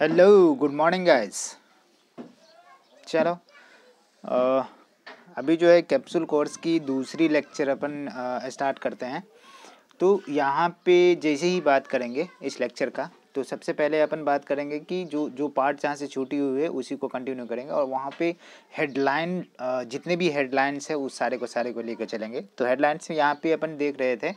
Hello good morning guys चलो आ, अभी जो है कैप्सूल कोर्स की दूसरी लेक्चर अपन स्टार्ट करते हैं तो यहाँ पे जैसे ही बात करेंगे इस लेक्चर का तो सबसे पहले अपन बात करेंगे कि जो जो पार्ट जहाँ से छूटी हुई है उसी को कंटिन्यू करेंगे और वहाँ पे हेडलाइन जितने भी हेडलाइंस है उस सारे को सारे को लेकर चलेंगे तो हेडलाइंस में यहाँ पे अपन देख रहे थे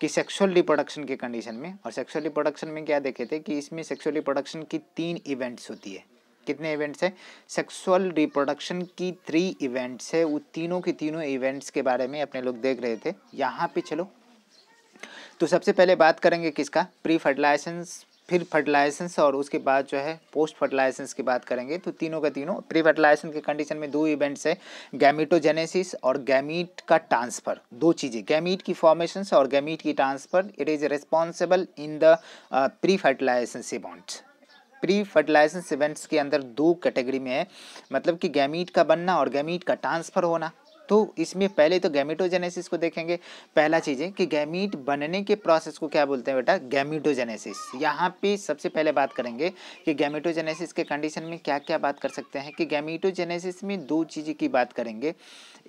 कि सेक्सुअल रिप्रोडक्शन के कंडीशन में और सेक्सुअल रिप्रोडक्शन में क्या देखे थे कि इसमें सेक्सुअल रिप्रोडक्शन की तीन इवेंट्स होती है कितने इवेंट्स हैं सेक्सुअल रिप्रोडक्शन की थ्री इवेंट्स है वो तीनों की तीनों इवेंट्स के बारे में अपने लोग देख रहे थे यहाँ पे चलो तो सबसे पहले बात करेंगे किसका प्री फर्टिलाइजेशन फिर फर्टिलाइजेशन और उसके बाद जो है पोस्ट फर्टिलाइजेशन की बात करेंगे तो तीनों का तीनों प्री फर्टिलाइजेशन के कंडीशन में दो इवेंट्स है गैमीटोजेनेसिस और गैमीट का ट्रांसफ़र दो चीज़ें गैमीट की फॉर्मेशन और गैमीट की transfer it is responsible in the pre fertilization events pre fertilization events के अंदर दो कैटेगरी में है मतलब कि गैमीट का बनना और गैमीट का ट्रांसफ़र होना तो इसमें पहले तो गैमिटोजेनेसिस को देखेंगे पहला चीज़ है कि गैमिट बनने के प्रोसेस को क्या बोलते हैं बेटा गैमिटोजेनेसिस यहाँ पे सबसे पहले बात करेंगे कि गैमिटोजेनेसिस के कंडीशन में क्या क्या बात कर सकते हैं कि गैमिटोजेनेसिस में दो चीज़ की बात करेंगे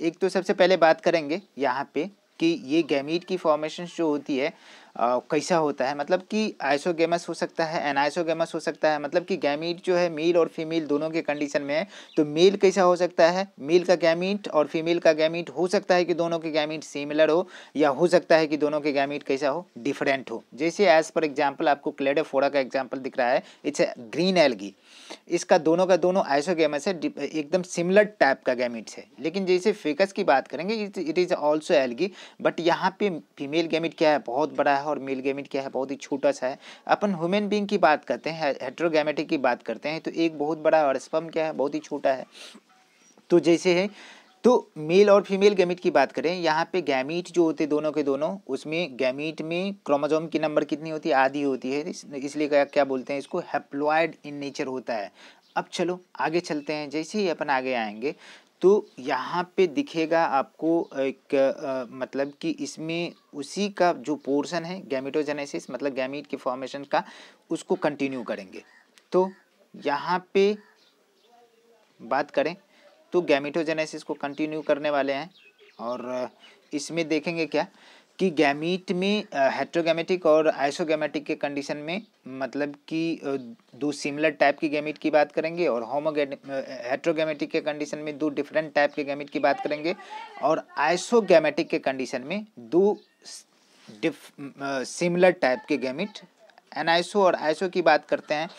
एक तो सबसे पहले बात करेंगे यहाँ पे कि ये गैमीट की फॉर्मेशन जो होती है कैसा होता है मतलब कि आइसोगेमस हो सकता है एनाइसोगेमस हो सकता है मतलब कि गैमीट जो है मेल और फीमेल दोनों के कंडीशन में है तो मेल कैसा हो सकता है मेल का गैमीट और फीमेल का गैमीट हो सकता है कि दोनों के गैमीट सिमिलर हो या हो सकता है कि दोनों के गैमीट कैसा हो डिफरेंट हो जैसे एज पर एग्जाम्पल आपको क्लेडोफोरा का एग्जाम्पल दिख रहा है इट्स ए ग्रीन एलगी इसका दोनों का दोनों आइसोगेमस है एकदम सिमिलर टाइप का गैमिट्स है लेकिन जैसे फेकस की बात करेंगे it is also algae but यहाँ पे फीमेल गैमिट क्या है बहुत बड़ा है है और मेल गैमेट क्या है बहुत ही छोटा सा है अपन ह्यूमन बींग की बात करते हैं हेट्रोगेमेटिक की बात करते हैं तो एक बहुत बड़ा और स्पम क्या है बहुत ही छोटा है तो जैसे है तो मेल और फीमेल गैमिट की बात करें यहाँ पे गैमीट जो होते दोनों के दोनों उसमें गैमीट में क्रोमोजोम की नंबर कितनी होती है आधी होती है इसलिए क्या क्या बोलते हैं इसको हेप्लॉयड इन नेचर होता है अब चलो आगे चलते हैं जैसे ही अपन आगे आएंगे तो यहाँ पे दिखेगा आपको एक आ, मतलब कि इसमें उसी का जो पोर्शन है गैमिटोजेनेसिस मतलब गैमिट के फॉर्मेशन का उसको कंटिन्यू करेंगे तो यहाँ पे बात करें तो गैमिटोजेनेसिस को कंटिन्यू करने वाले हैं और इसमें देखेंगे क्या कि गैमीट में हेट्रोगेमेटिक और आइसोगेमेटिक के कंडीशन में मतलब कि दो सिमिलर टाइप की गैमीट की बात करेंगे और होमोगे हेट्रोगैमेटिक के कंडीशन में दो डिफरेंट टाइप के गैमीट की बात करेंगे और आइसोगेमेटिक के कंडीशन में दो सिमिलर टाइप के गैमीट एनाइसो और आइसो की बात करते हैं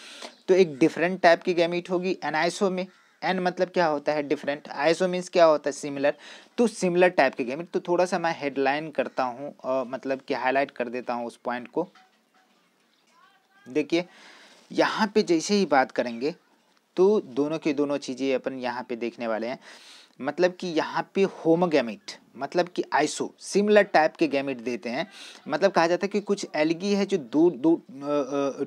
तो एक डिफरेंट टाइप की गैमीट होगी एनाइसो में एन मतलब क्या होता है डिफरेंट आईसो मीन्स क्या होता है सिमिलर तो सिमिलर टाइप के गेम तो थोड़ा सा मैं हेडलाइन करता हूँ मतलब कि हाईलाइट कर देता हूँ उस पॉइंट को देखिए यहाँ पे जैसे ही बात करेंगे तो दोनों की दोनों चीज़ें अपन यहाँ पे देखने वाले हैं मतलब कि यहाँ पे होमोगेमिट मतलब कि आइसो सिमिलर टाइप के गैमिट देते हैं मतलब कहा जाता है कि कुछ एलगी है जो दो दो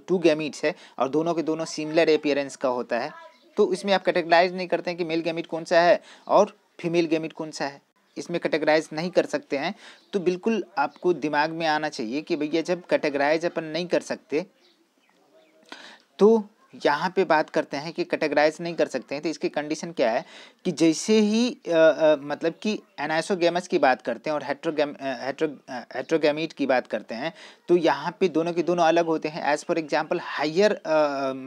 टू गैमिट्स है और दोनों के दोनों सिमिलर अपियरेंस का होता है तो इसमें आप कैटेगराइज नहीं करते हैं कि मेल गैमिट कौन सा है और फीमेल गैमिट कौन सा है इसमें कैटेगराइज नहीं कर सकते हैं तो बिल्कुल आपको दिमाग में आना चाहिए कि भैया जब कैटेगराइज अपन नहीं कर सकते तो यहाँ पे बात करते हैं कि कैटेगराइज नहीं कर सकते हैं तो इसकी कंडीशन क्या है कि जैसे ही आ, आ, मतलब कि एनाइसोगेमस की बात करते हैं और हेट्रोगेम हेट्रो की बात करते हैं तो यहाँ पे दोनों के दोनों अलग होते हैं एज़ फॉर एग्जांपल हायर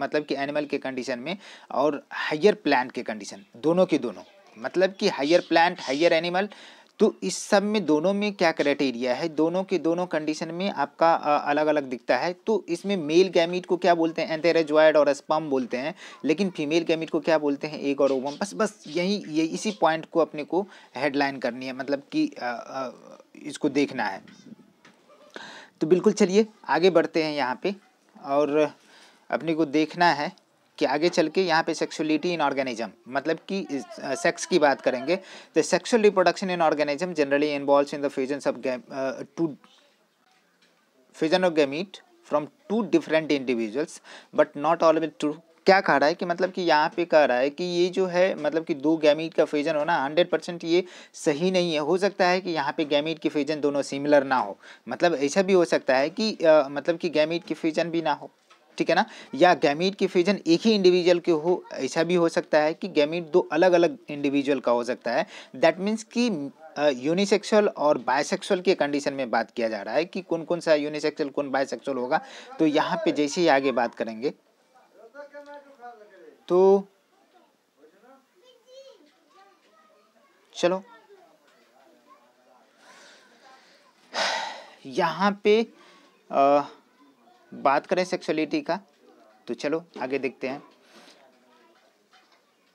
मतलब कि एनिमल के कंडीशन में और हायर प्लांट के कंडीशन दोनों के दोनों मतलब कि हायर प्लांट हायर एनिमल तो इस सब में दोनों में क्या क्राइटेरिया है दोनों के दोनों कंडीशन में आपका अलग अलग दिखता है तो इसमें मेल गैमिट को क्या बोलते हैं एंथेराजॉयड और स्पम बोलते हैं लेकिन फीमेल गैमिट को क्या बोलते हैं एक और ओवम बस बस यही ये इसी पॉइंट को अपने को हेडलाइन करनी है मतलब कि इसको देखना है तो बिल्कुल चलिए आगे बढ़ते हैं यहाँ पर और अपने को देखना है कि आगे चल के यहाँ पे सेक्सुअलिटी इन ऑर्गेनिज्म मतलब कि सेक्स की बात करेंगे the sexual reproduction in organism generally involve in the fusion of two fusion of gamete from two different individuals but not all two क्या कह रहा है कि मतलब कि यहाँ पे कह रहा है कि ये जो है मतलब कि दो गैमीट का फ्यूजन होना हंड्रेड परसेंट ये सही नहीं है हो सकता है कि यहाँ पे गैमीट की फ्यूजन दोनों सिमिलर ना हो मतलब ऐसा भी हो सकता है कि आ, मतलब कि गैमीट की फ्यूजन भी ना हो ठीक है ना या गैमिट की फ्यूजन एक ही इंडिविजुअल के हो ऐसा भी हो सकता है कि गैमिट दो अलग अलग इंडिविजुअल का हो सकता है दैट मीन्स कि यूनिसेक्सुअल uh, और बायसेक्सुअल के कंडीशन में बात किया जा रहा है कि कौन कौन सा यूनिसेक्सुअल कौन बायसेक्सुअल होगा तो यहाँ पे जैसे ही आगे बात करेंगे तो चलो यहाँ पे आ, बात करें सेक्सुअलिटी का तो चलो आगे देखते हैं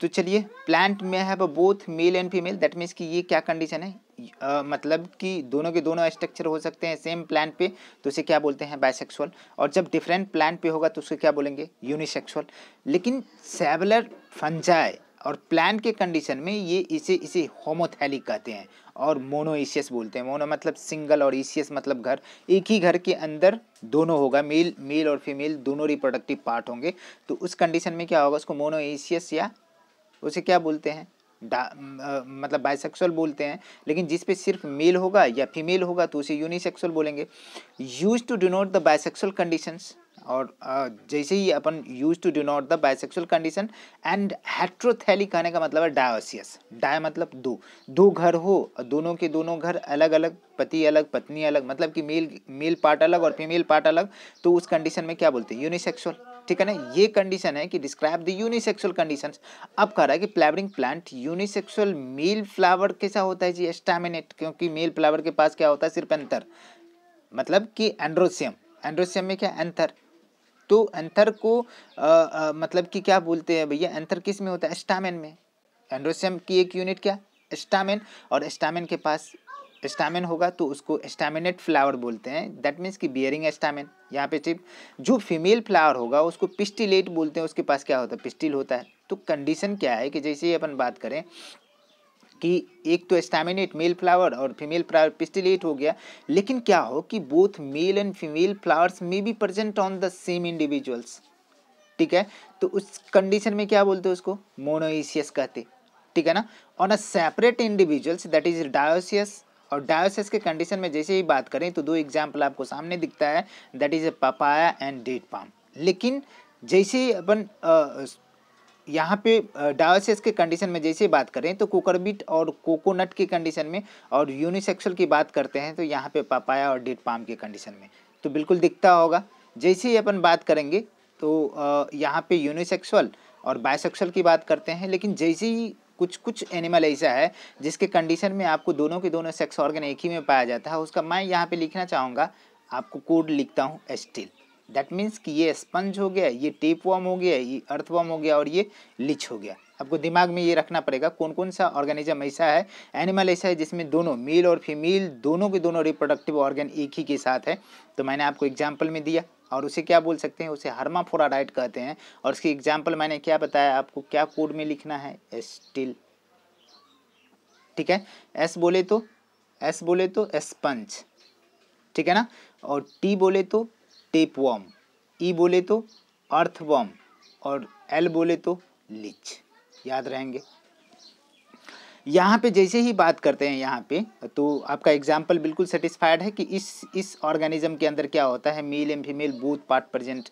तो चलिए प्लांट में है both male and female that means कि ये क्या कंडीशन है uh, मतलब कि दोनों के दोनों स्ट्रक्चर हो सकते हैं सेम प्लांट पे तो उसे क्या बोलते हैं बायसेक्सुअल और जब डिफरेंट प्लांट पे होगा तो उसे क्या बोलेंगे यूनिसेक्सुअल लेकिन सेवलर फंजाई और प्लान के कंडीशन में ये इसे इसे होमोथैलिक कहते हैं और मोनोइशियस बोलते हैं मोनो मतलब सिंगल और ईशियस मतलब घर एक ही घर के अंदर दोनों होगा मेल मेल और फीमेल दोनों रिप्रोडक्टिव पार्ट होंगे तो उस कंडीशन में क्या होगा उसको मोनोइशियस या उसे क्या बोलते हैं डा आ, मतलब बाइसेक्सुअल बोलते हैं लेकिन जिस पे सिर्फ मेल होगा या फीमेल होगा तो उसे यूनिसेक्सुअल बोलेंगे use to denote the bisexual conditions और जैसे ही अपन use to denote the bisexual condition and heterothally कहने का मतलब है डायोसियस डाय मतलब दो दो घर हो दोनों के दोनों घर अलग अलग पति अलग पत्नी अलग मतलब कि मेल मेल पार्ट अलग और फीमेल पार्ट अलग तो उस कंडीशन में क्या बोलते हैं यूनिसेक्सुअल ठीक है ना ये कंडीशन है कि डिस्क्राइब द यूनिसेक्सुअल कंडीशन अब कह रहा है कि flowering plant unisexual male flower कैसा होता है जी एस्टामिनेट क्योंकि मेल फ्लावर के पास क्या होता है सिर्फ अंतर मतलब कि एंड्रोसियम एंड्रोसियम में क्या एंथर तो एंथर को आ, आ, मतलब कि क्या बोलते हैं भैया एंथर किस में होता है स्टामेन में एंड्रोसियम की एक यूनिट क्या स्टामेन और स्टामेन के पास स्टामेन होगा तो उसको स्टामिनेट फ्लावर बोलते हैं दैट मीन्स कि बियरिंग स्टामेन यहाँ पे सिर्फ जो फीमेल फ्लावर होगा उसको पिस्टिलेट बोलते हैं उसके पास क्या होता है पिस्टिल होता है तो कंडीशन क्या है कि जैसे ही अपन बात करें कि एक तो स्टैमिनेट मेल फ्लावर और फीमेल फ्लावर पिस्टिलेट हो गया लेकिन क्या हो कि both male and female flowers may be present on the same individuals ठीक है तो उस कंडीशन में क्या बोलते हैं उसको मोनोइसियस कहते ठीक है ना on a separate individuals that is dioecious और डायोसियस के कंडीशन में जैसे ही बात करें तो दो एग्जाम्पल आपको सामने दिखता है that is a papaya and date palm लेकिन जैसे ही अपन यहाँ पे डायोसेस के कंडीशन में जैसे बात करें तो कुकरबिट और कोकोनट की कंडीशन में और यूनिसेक्सुअल की बात करते हैं तो यहाँ पे पापाया और डेट पाम के कंडीशन में तो बिल्कुल दिखता होगा जैसे ही अपन बात करेंगे तो यहाँ पे यूनिसेक्सुअल और बायोसेक्सुअल की बात करते हैं लेकिन जैसे ही कुछ कुछ एनिमल ऐसा है जिसके कंडीशन में आपको दोनों के दोनों सेक्स ऑर्गन एक ही में पाया जाता है उसका मैं यहाँ पर लिखना चाहूँगा आपको कोड लिखता हूँ स्टिल दैट मीन्स कि ये स्पंज हो गया ये टेप वॉम हो गया ये अर्थवॉम हो गया और ये लिच हो गया आपको दिमाग में ये रखना पड़ेगा कौन कौन सा ऑर्गेनिज्म ऐसा है एनिमल ऐसा है जिसमें दोनों मेल और फीमेल दोनों के दोनों रिप्रोडक्टिव ऑर्गेन एक ही के साथ है तो मैंने आपको एग्जाम्पल में दिया और उसे क्या बोल सकते हैं उसे हर्माफोराडाइट कहते हैं और उसकी एग्जाम्पल मैंने क्या बताया आपको क्या कोड में लिखना है स्टिल ठीक है एस बोले तो एस बोले तो स्पंज ठीक है ना और टी बोले तो टेप वॉम ई बोले तो अर्थ वॉम और एल बोले तो लिच याद रहेंगे यहाँ पे जैसे ही बात करते हैं यहाँ पे तो आपका एग्जाम्पल बिल्कुल सेटिस्फाइड है कि इस इस ऑर्गेनिज्म के अंदर क्या होता है male and female both part present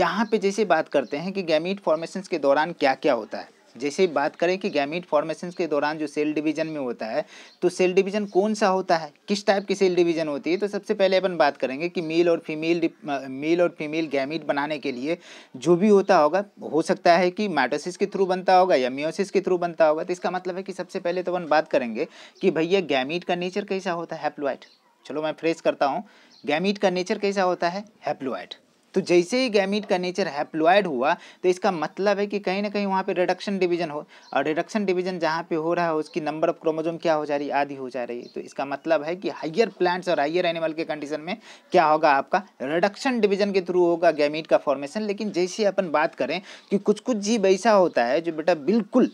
यहाँ पे जैसे बात करते हैं कि गैमीट फॉर्मेशन के दौरान क्या क्या होता है जैसे बात करें कि गैमिट फॉर्मेशन के दौरान जो सेल डिवीजन में होता है तो सेल डिवीजन कौन सा होता है किस टाइप की सेल डिवीजन होती है तो सबसे पहले अपन बात करेंगे कि मेल और फीमेल मेल और फीमेल गैमिट बनाने के लिए जो भी होता होगा हो सकता है कि माइटोसिस के थ्रू बनता होगा या मियोसिस के थ्रू बनता होगा तो इसका मतलब है कि सबसे पहले तो अपन बात करेंगे कि भैया गैमिट का नेचर कैसा होता है हैप्लोइड चलो मैं फ्रेश करता हूँ गैमिट का नेचर कैसा होता है हैप्लोइड तो जैसे ही गैमिट का नेचर हैप्लॉयड हुआ तो इसका मतलब है कि कहीं ना कहीं वहाँ पे रिडक्शन डिवीजन हो और रिडक्शन डिवीजन जहाँ पे हो रहा है उसकी नंबर ऑफ क्रोमोजोम क्या हो जा रही है आधी हो जा रही है तो इसका मतलब है कि हाइयर प्लांट्स और हाइयर एनिमल के कंडीशन में क्या होगा आपका रिडक्शन डिवीजन के थ्रू होगा गैमिट का फॉर्मेशन लेकिन जैसे अपन बात करें कि कुछ कुछ जीव ऐसा होता है जो बेटा बिल्कुल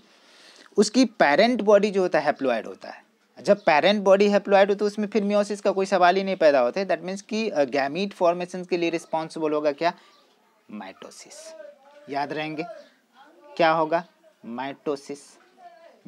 उसकी पेरेंट बॉडी जो होता है हैप्लोइड होता है जब पेरेंट बॉडी हेप्लॉइड हो तो उसमें फिर मियोसिस का कोई सवाल ही नहीं पैदा होता है दैट मीन्स कि गैमीट फॉर्मेशन के लिए रिस्पॉन्सिबल होगा क्या माइटोसिस याद रहेंगे क्या होगा माइटोसिस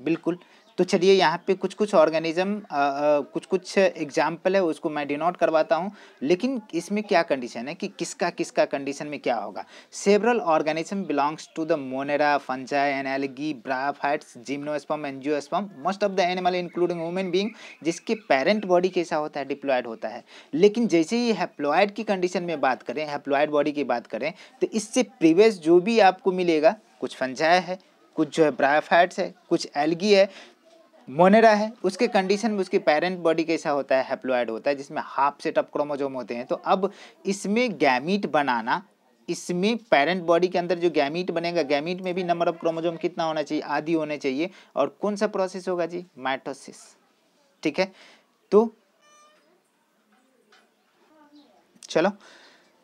बिल्कुल तो चलिए यहाँ पे कुछ कुछ ऑर्गेनिज्म कुछ कुछ एग्जाम्पल है उसको मैं डिनोट करवाता हूँ लेकिन इसमें क्या कंडीशन है कि किसका किसका कंडीशन में क्या होगा several organism belongs to the Monera fungi and algae bryophytes gymnosperm angiosperm most of the animal including women being जिसके पेरेंट बॉडी कैसा होता है डिप्लॉयड होता है लेकिन जैसे ही हैप्लॉयड की कंडीशन में बात करें हेप्लॉयड बॉडी की बात करें तो इससे प्रीवियस जो भी आपको मिलेगा कुछ फंजाए है कुछ जो है ब्रायोफाइट्स है कुछ एल्गी है मोनेरा है उसके कंडीशन में उसकी पेरेंट बॉडी कैसा होता है हेप्लोइड होता है जिसमें हाफ सेट ऑफ क्रोमोजोम होते हैं तो अब इसमें गैमिट बनाना इसमें पेरेंट बॉडी के अंदर जो गैमिट बनेगा गैमीट में भी नंबर ऑफ क्रोमोजोम कितना होना चाहिए आदि होने चाहिए और कौन सा प्रोसेस होगा जी माइटोसिस ठीक है तो चलो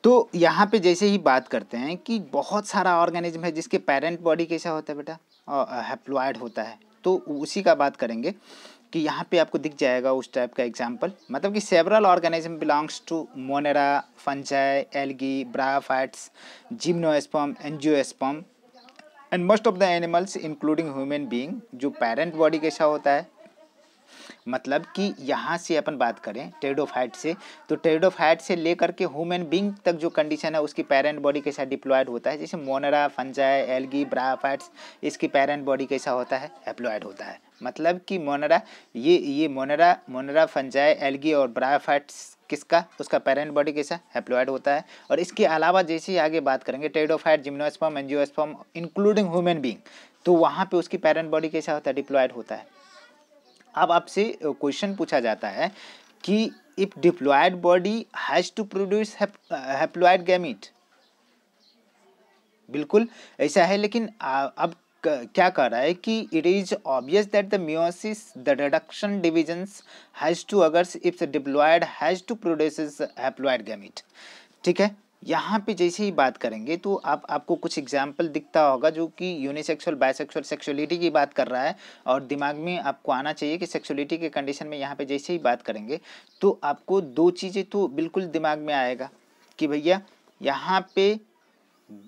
तो यहाँ पे जैसे ही बात करते हैं कि बहुत सारा ऑर्गेनिज्म है जिसके पेरेंट बॉडी कैसा होता है बेटा हेप्लोइड होता है तो उसी का बात करेंगे कि यहाँ पे आपको दिख जाएगा उस टाइप का एग्जाम्पल मतलब कि several organism belongs to Monera fungi algae bryophytes gymnosperm angiosperm and most of the animals including human being जो पेरेंट बॉडी कैसा होता है मतलब कि यहाँ से अपन बात करें टेडोफाइट से तो टेडोफाइट से लेकर के ह्यूमन बींग तक जो कंडीशन है उसकी पेरेंट बॉडी कैसा डिप्लॉयड होता है जैसे मोनरा फंजाई एलगी ब्राफाइट्स इसकी पेरेंट बॉडी कैसा होता है एप्लॉयड होता है मतलब कि मोनरा ये ये मोनरा मोनरा फंजाई एलगी और ब्राफाइट्स किसका उसका पेरेंट बॉडी कैसा हैप्लॉयड होता है और इसके अलावा जैसे ही आगे बात करेंगे pteridophyte gymnosperm angiosperm including human being तो वहाँ पे उसकी पेरेंट बॉडी कैसा होता है डिप्लॉयड होता है अब आपसे क्वेश्चन पूछा जाता है कि if diploid body has to produce haploid gamete बिल्कुल ऐसा है लेकिन अब क्या कह रहा है कि it is obvious that the meiosis the reduction divisions has to अगर if diploid has to produce haploid gamete ठीक है यहाँ पे जैसे ही बात करेंगे तो आप आपको कुछ एग्जाम्पल दिखता होगा जो कि यूनिसेक्सुअल बायसेक्सुअल सेक्सुअलिटी की बात कर रहा है और दिमाग में आपको आना चाहिए कि सेक्सुअलिटी के कंडीशन में यहाँ पे जैसे ही बात करेंगे तो आपको दो चीज़ें तो बिल्कुल दिमाग में आएगा कि भैया यहाँ पे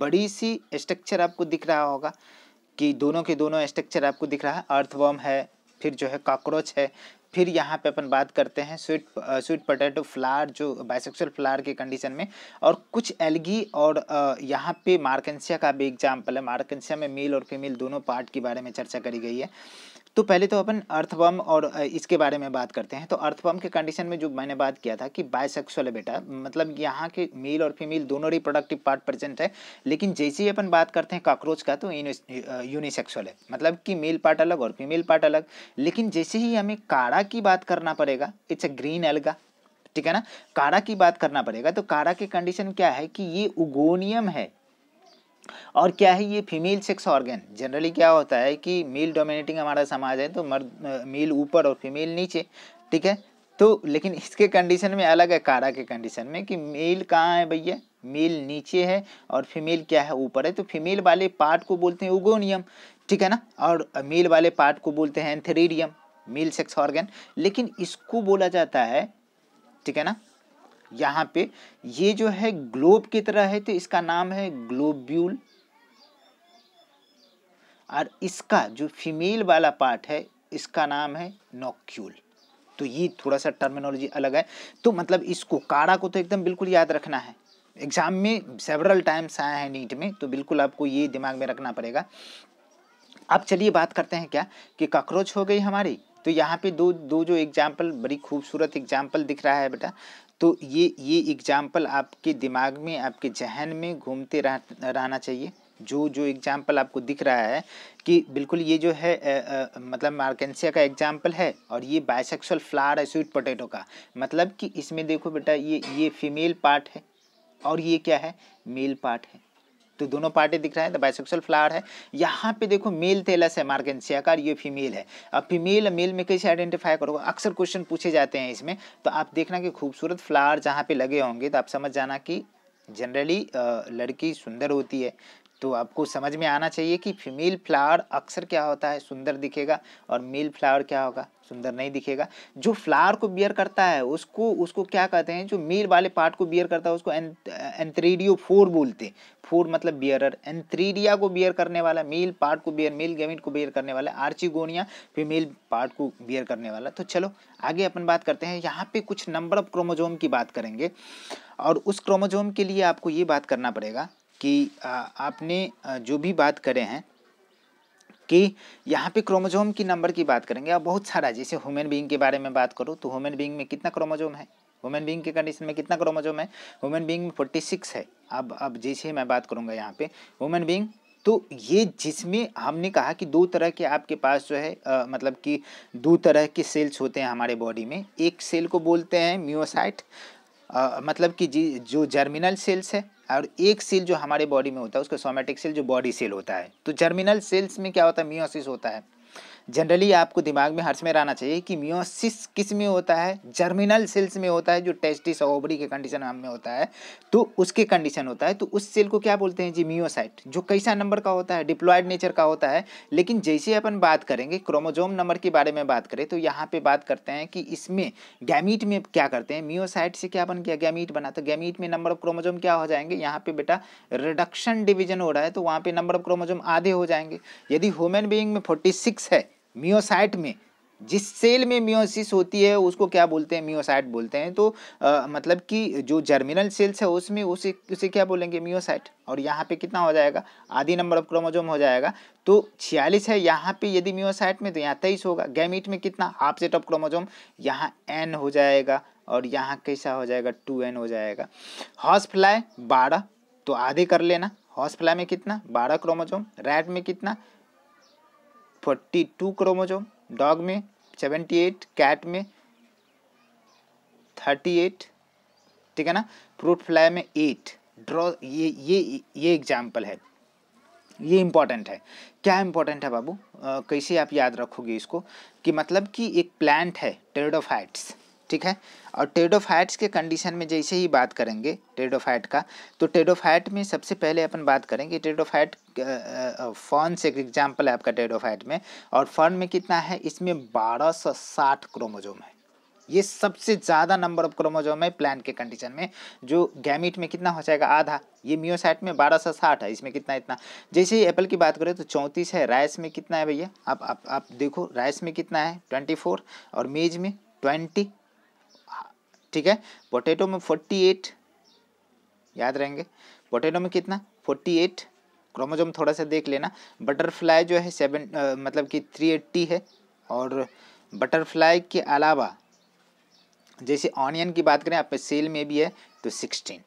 बड़ी सी स्ट्रक्चर आपको दिख रहा होगा कि दोनों के दोनों स्ट्रक्चर आपको दिख रहा है अर्थवर्म है फिर जो है कॉकरोच है फिर यहाँ पे अपन बात करते हैं स्वीट स्वीट पोटैटो फ्लार जो बाइसेक्सुअल फ्लार के कंडीशन में और कुछ एलगी और यहाँ पे मार्केंसिया का भी एग्जाम्पल है मार्केंसिया में मेल और फीमेल दोनों पार्ट के बारे में चर्चा करी गई है तो पहले तो अपन अर्थबम और इसके बारे में बात करते हैं तो अर्थबम के कंडीशन में जो मैंने बात किया था कि बायसेक्सुअल है बेटा मतलब यहाँ के मेल और फीमेल दोनों रिप्रोडक्टिव पार्ट प्रेजेंट है लेकिन जैसे ही अपन बात करते हैं काक्रोच का तो यूनिसेक्सुअल है मतलब कि मेल पार्ट अलग और फीमेल पार्ट अलग लेकिन जैसे ही हमें काड़ा की बात करना पड़ेगा इट्स अ ग्रीन एल्गा ठीक है ना काड़ा की बात करना पड़ेगा तो काड़ा की कंडीशन क्या है कि ये उगोनियम है और क्या है ये फीमेल सेक्स ऑर्गन जनरली क्या होता है कि मेल डोमिनेटिंग हमारा समाज है तो मर्द मेल ऊपर और फीमेल नीचे ठीक है तो लेकिन इसके कंडीशन में अलग है कारा के कंडीशन में कि मेल कहाँ है भैया मेल नीचे है और फीमेल क्या है ऊपर है तो फीमेल वाले पार्ट को बोलते हैं उगोनियम ठीक है ना और मेल वाले पार्ट को बोलते हैं एंथेरिडियम मेल सेक्स ऑर्गन लेकिन इसको बोला जाता है ठीक है ना यहाँ पे ये जो है ग्लोब की तरह है तो इसका नाम है ग्लोब्यूल और इसका जो फीमेल वाला पार्ट है इसका नाम है नोक्यूल तो ये थोड़ा सा टर्मिनोलॉजी अलग है तो मतलब इसको काड़ा को तो एकदम बिल्कुल याद रखना है एग्जाम में सेवरल टाइम्स आया है नीट में तो बिल्कुल आपको ये दिमाग में रखना पड़ेगा अब चलिए बात करते हैं क्या कि कॉकरोच हो गई हमारी तो यहाँ पे दो दो जो एग्जाम्पल बड़ी खूबसूरत एग्जाम्पल दिख रहा है बेटा तो ये ये एग्ज़ाम्पल आपके दिमाग में आपके जहन में घूमते रह, रहना चाहिए जो जो एग्ज़ाम्पल आपको दिख रहा है कि बिल्कुल ये जो है आ, आ, मतलब मार्केंसिया का एग्जाम्पल है और ये बायसेक्सुअल फ्लावर है स्वीट पोटैटो का मतलब कि इसमें देखो बेटा ये ये फीमेल पार्ट है और ये क्या है मेल पार्ट है तो दोनों पार्टी दिख रहा है तो बाइसेक्सुअल फ्लावर है यहाँ पे देखो मेल तेलस है मार्गेंसिया का ये फीमेल है अब फीमेल मेल में कैसे आइडेंटिफाई करोगे अक्सर क्वेश्चन पूछे जाते हैं इसमें तो आप देखना कि खूबसूरत फ्लावर जहाँ पे लगे होंगे तो आप समझ जाना कि जनरली लड़की सुंदर होती है तो आपको समझ में आना चाहिए कि फीमेल फ्लावर अक्सर क्या होता है सुंदर दिखेगा और मेल फ्लावर क्या होगा सुंदर नहीं दिखेगा जो फ्लावर को बियर करता है उसको उसको क्या कहते हैं जो मेल वाले पार्ट को बियर करता है उसको एंथ्रीडियो फोर बोलते हैं फोर मतलब बियरर एंथ्रीडिया को बियर करने वाला मेल पार्ट को बियर मेल गेमिट को बियर करने वाला आर्चिगोनिया फीमेल पार्ट को बियर करने वाला तो चलो आगे अपन बात करते हैं यहाँ पे कुछ नंबर ऑफ क्रोमोजोम की बात करेंगे और उस क्रोमोजोम के लिए आपको ये बात करना पड़ेगा कि आपने जो भी बात करे हैं कि यहाँ पे क्रोमोजोम की नंबर की बात करेंगे अब बहुत सारा जैसे ह्यूमन बीइंग के बारे में बात करूँ तो ह्यूमन बीइंग में कितना क्रोमोजोम है ह्यूमन बीइंग के कंडीशन में कितना क्रोमोजोम है ह्यूमन बीइंग में फोर्टी सिक्स है अब अब जैसे मैं बात करूँगा यहाँ पे ह्यूमन बीइंग तो ये जिसमें हमने कहा कि दो तरह के आपके पास जो है आ, मतलब कि दो तरह के सेल्स होते हैं हमारे बॉडी में एक सेल को बोलते हैं म्योसाइट मतलब कि जी जो जर्मिनल सेल्स है और एक सेल जो हमारे बॉडी में होता है उसको सोमेटिक सेल जो बॉडी सेल होता है तो जर्मिनल सेल्स में क्या होता है मियोसिस होता है जनरली आपको दिमाग में हर समय रहना चाहिए कि मियोसिस किस में होता है जर्मिनल सेल्स में होता है जो टेस्टिस ओबरी के कंडीशन में होता है तो उसके कंडीशन होता है तो उस सेल को क्या बोलते हैं जी मियोसाइट जो कैसा नंबर का होता है डिप्लॉयड नेचर का होता है लेकिन जैसे अपन बात करेंगे क्रोमोजोम नंबर के बारे में बात करें तो यहाँ पर बात करते हैं कि इसमें गैमीट में क्या करते हैं मियोसाइट से क्या अपन किया गैमीट बना तो गैमीट में नंबर ऑफ क्रोमोजोम क्या हो जाएंगे यहाँ पर बेटा रिडक्शन डिविजन हो रहा है तो वहाँ पे नंबर ऑफ क्रोमोजोम आधे हो जाएंगे यदि ह्यूमन बीइंग में फोर्टी है मियोसाइट में जिस सेल में मियोसिस होती है उसको क्या बोलते हैं मियोसाइट बोलते हैं तो आ, मतलब कि जो जर्मिनल सेल्स है उसमें उसे उसे क्या बोलेंगे मियोसाइट और यहाँ पे कितना हो जाएगा आधी नंबर ऑफ क्रोमोजोम हो जाएगा तो छियालीस है यहाँ पे यदि मियोसाइट में तो यहाँ तेईस होगा गैमिट में कितना हाफ सेट ऑफ क्रोमोजोम यहाँ एन हो जाएगा और यहाँ कैसा हो जाएगा टू एन हो जाएगा हॉर्स फ्लाई बारह तो आधे कर लेना हॉर्स फ्लाई में कितना बारह क्रोमोजोम रैट में कितना फोर्टी टू क्रोमोजोम डॉग में सेवेंटी एट कैट में थर्टी एट ठीक है ना फ्रूट फ्लाई में एट ड्रॉ ये ये ये एग्जाम्पल है ये इम्पॉर्टेंट है क्या इंपॉर्टेंट है बाबू कैसे आप याद रखोगे इसको कि मतलब कि एक प्लांट है टेरिडोफाइट्स ठीक है और टेड ऑफ हाइट्स के कंडीशन में जैसे ही बात करेंगे टेड ऑफ हाइट का तो टेड ऑफ हाइट में सबसे पहले अपन बात करेंगे टेड ऑफ हाइट फॉर्न से एक एग्जाम्पल है आपका टेड ऑफ हाइट में और फॉर्न में कितना है इसमें बारह सौ साठ क्रोमोजोम है ये सबसे ज़्यादा नंबर ऑफ क्रोमोजोम है प्लांट के कंडीशन में जो गैमिट में कितना हो जाएगा आधा ये मियोसाइट में बारह सौ साठ है इसमें कितना इतना जैसे ही एप्पल की बात करें तो चौंतीस है राइस में कितना है भैया आप आप आप देखो राइस में कितना है ट्वेंटी फोर और मेज में ट्वेंटी ठीक है पोटैटो में फोर्टी एट याद रहेंगे पोटैटो में कितना फोर्टी एट क्रोमोजोम थोड़ा सा देख लेना बटरफ्लाई जो है सेवन मतलब कि थ्री एट्टी है और बटरफ्लाई के अलावा जैसे ऑनियन की बात करें आप सेल में भी है तो सिक्सटीन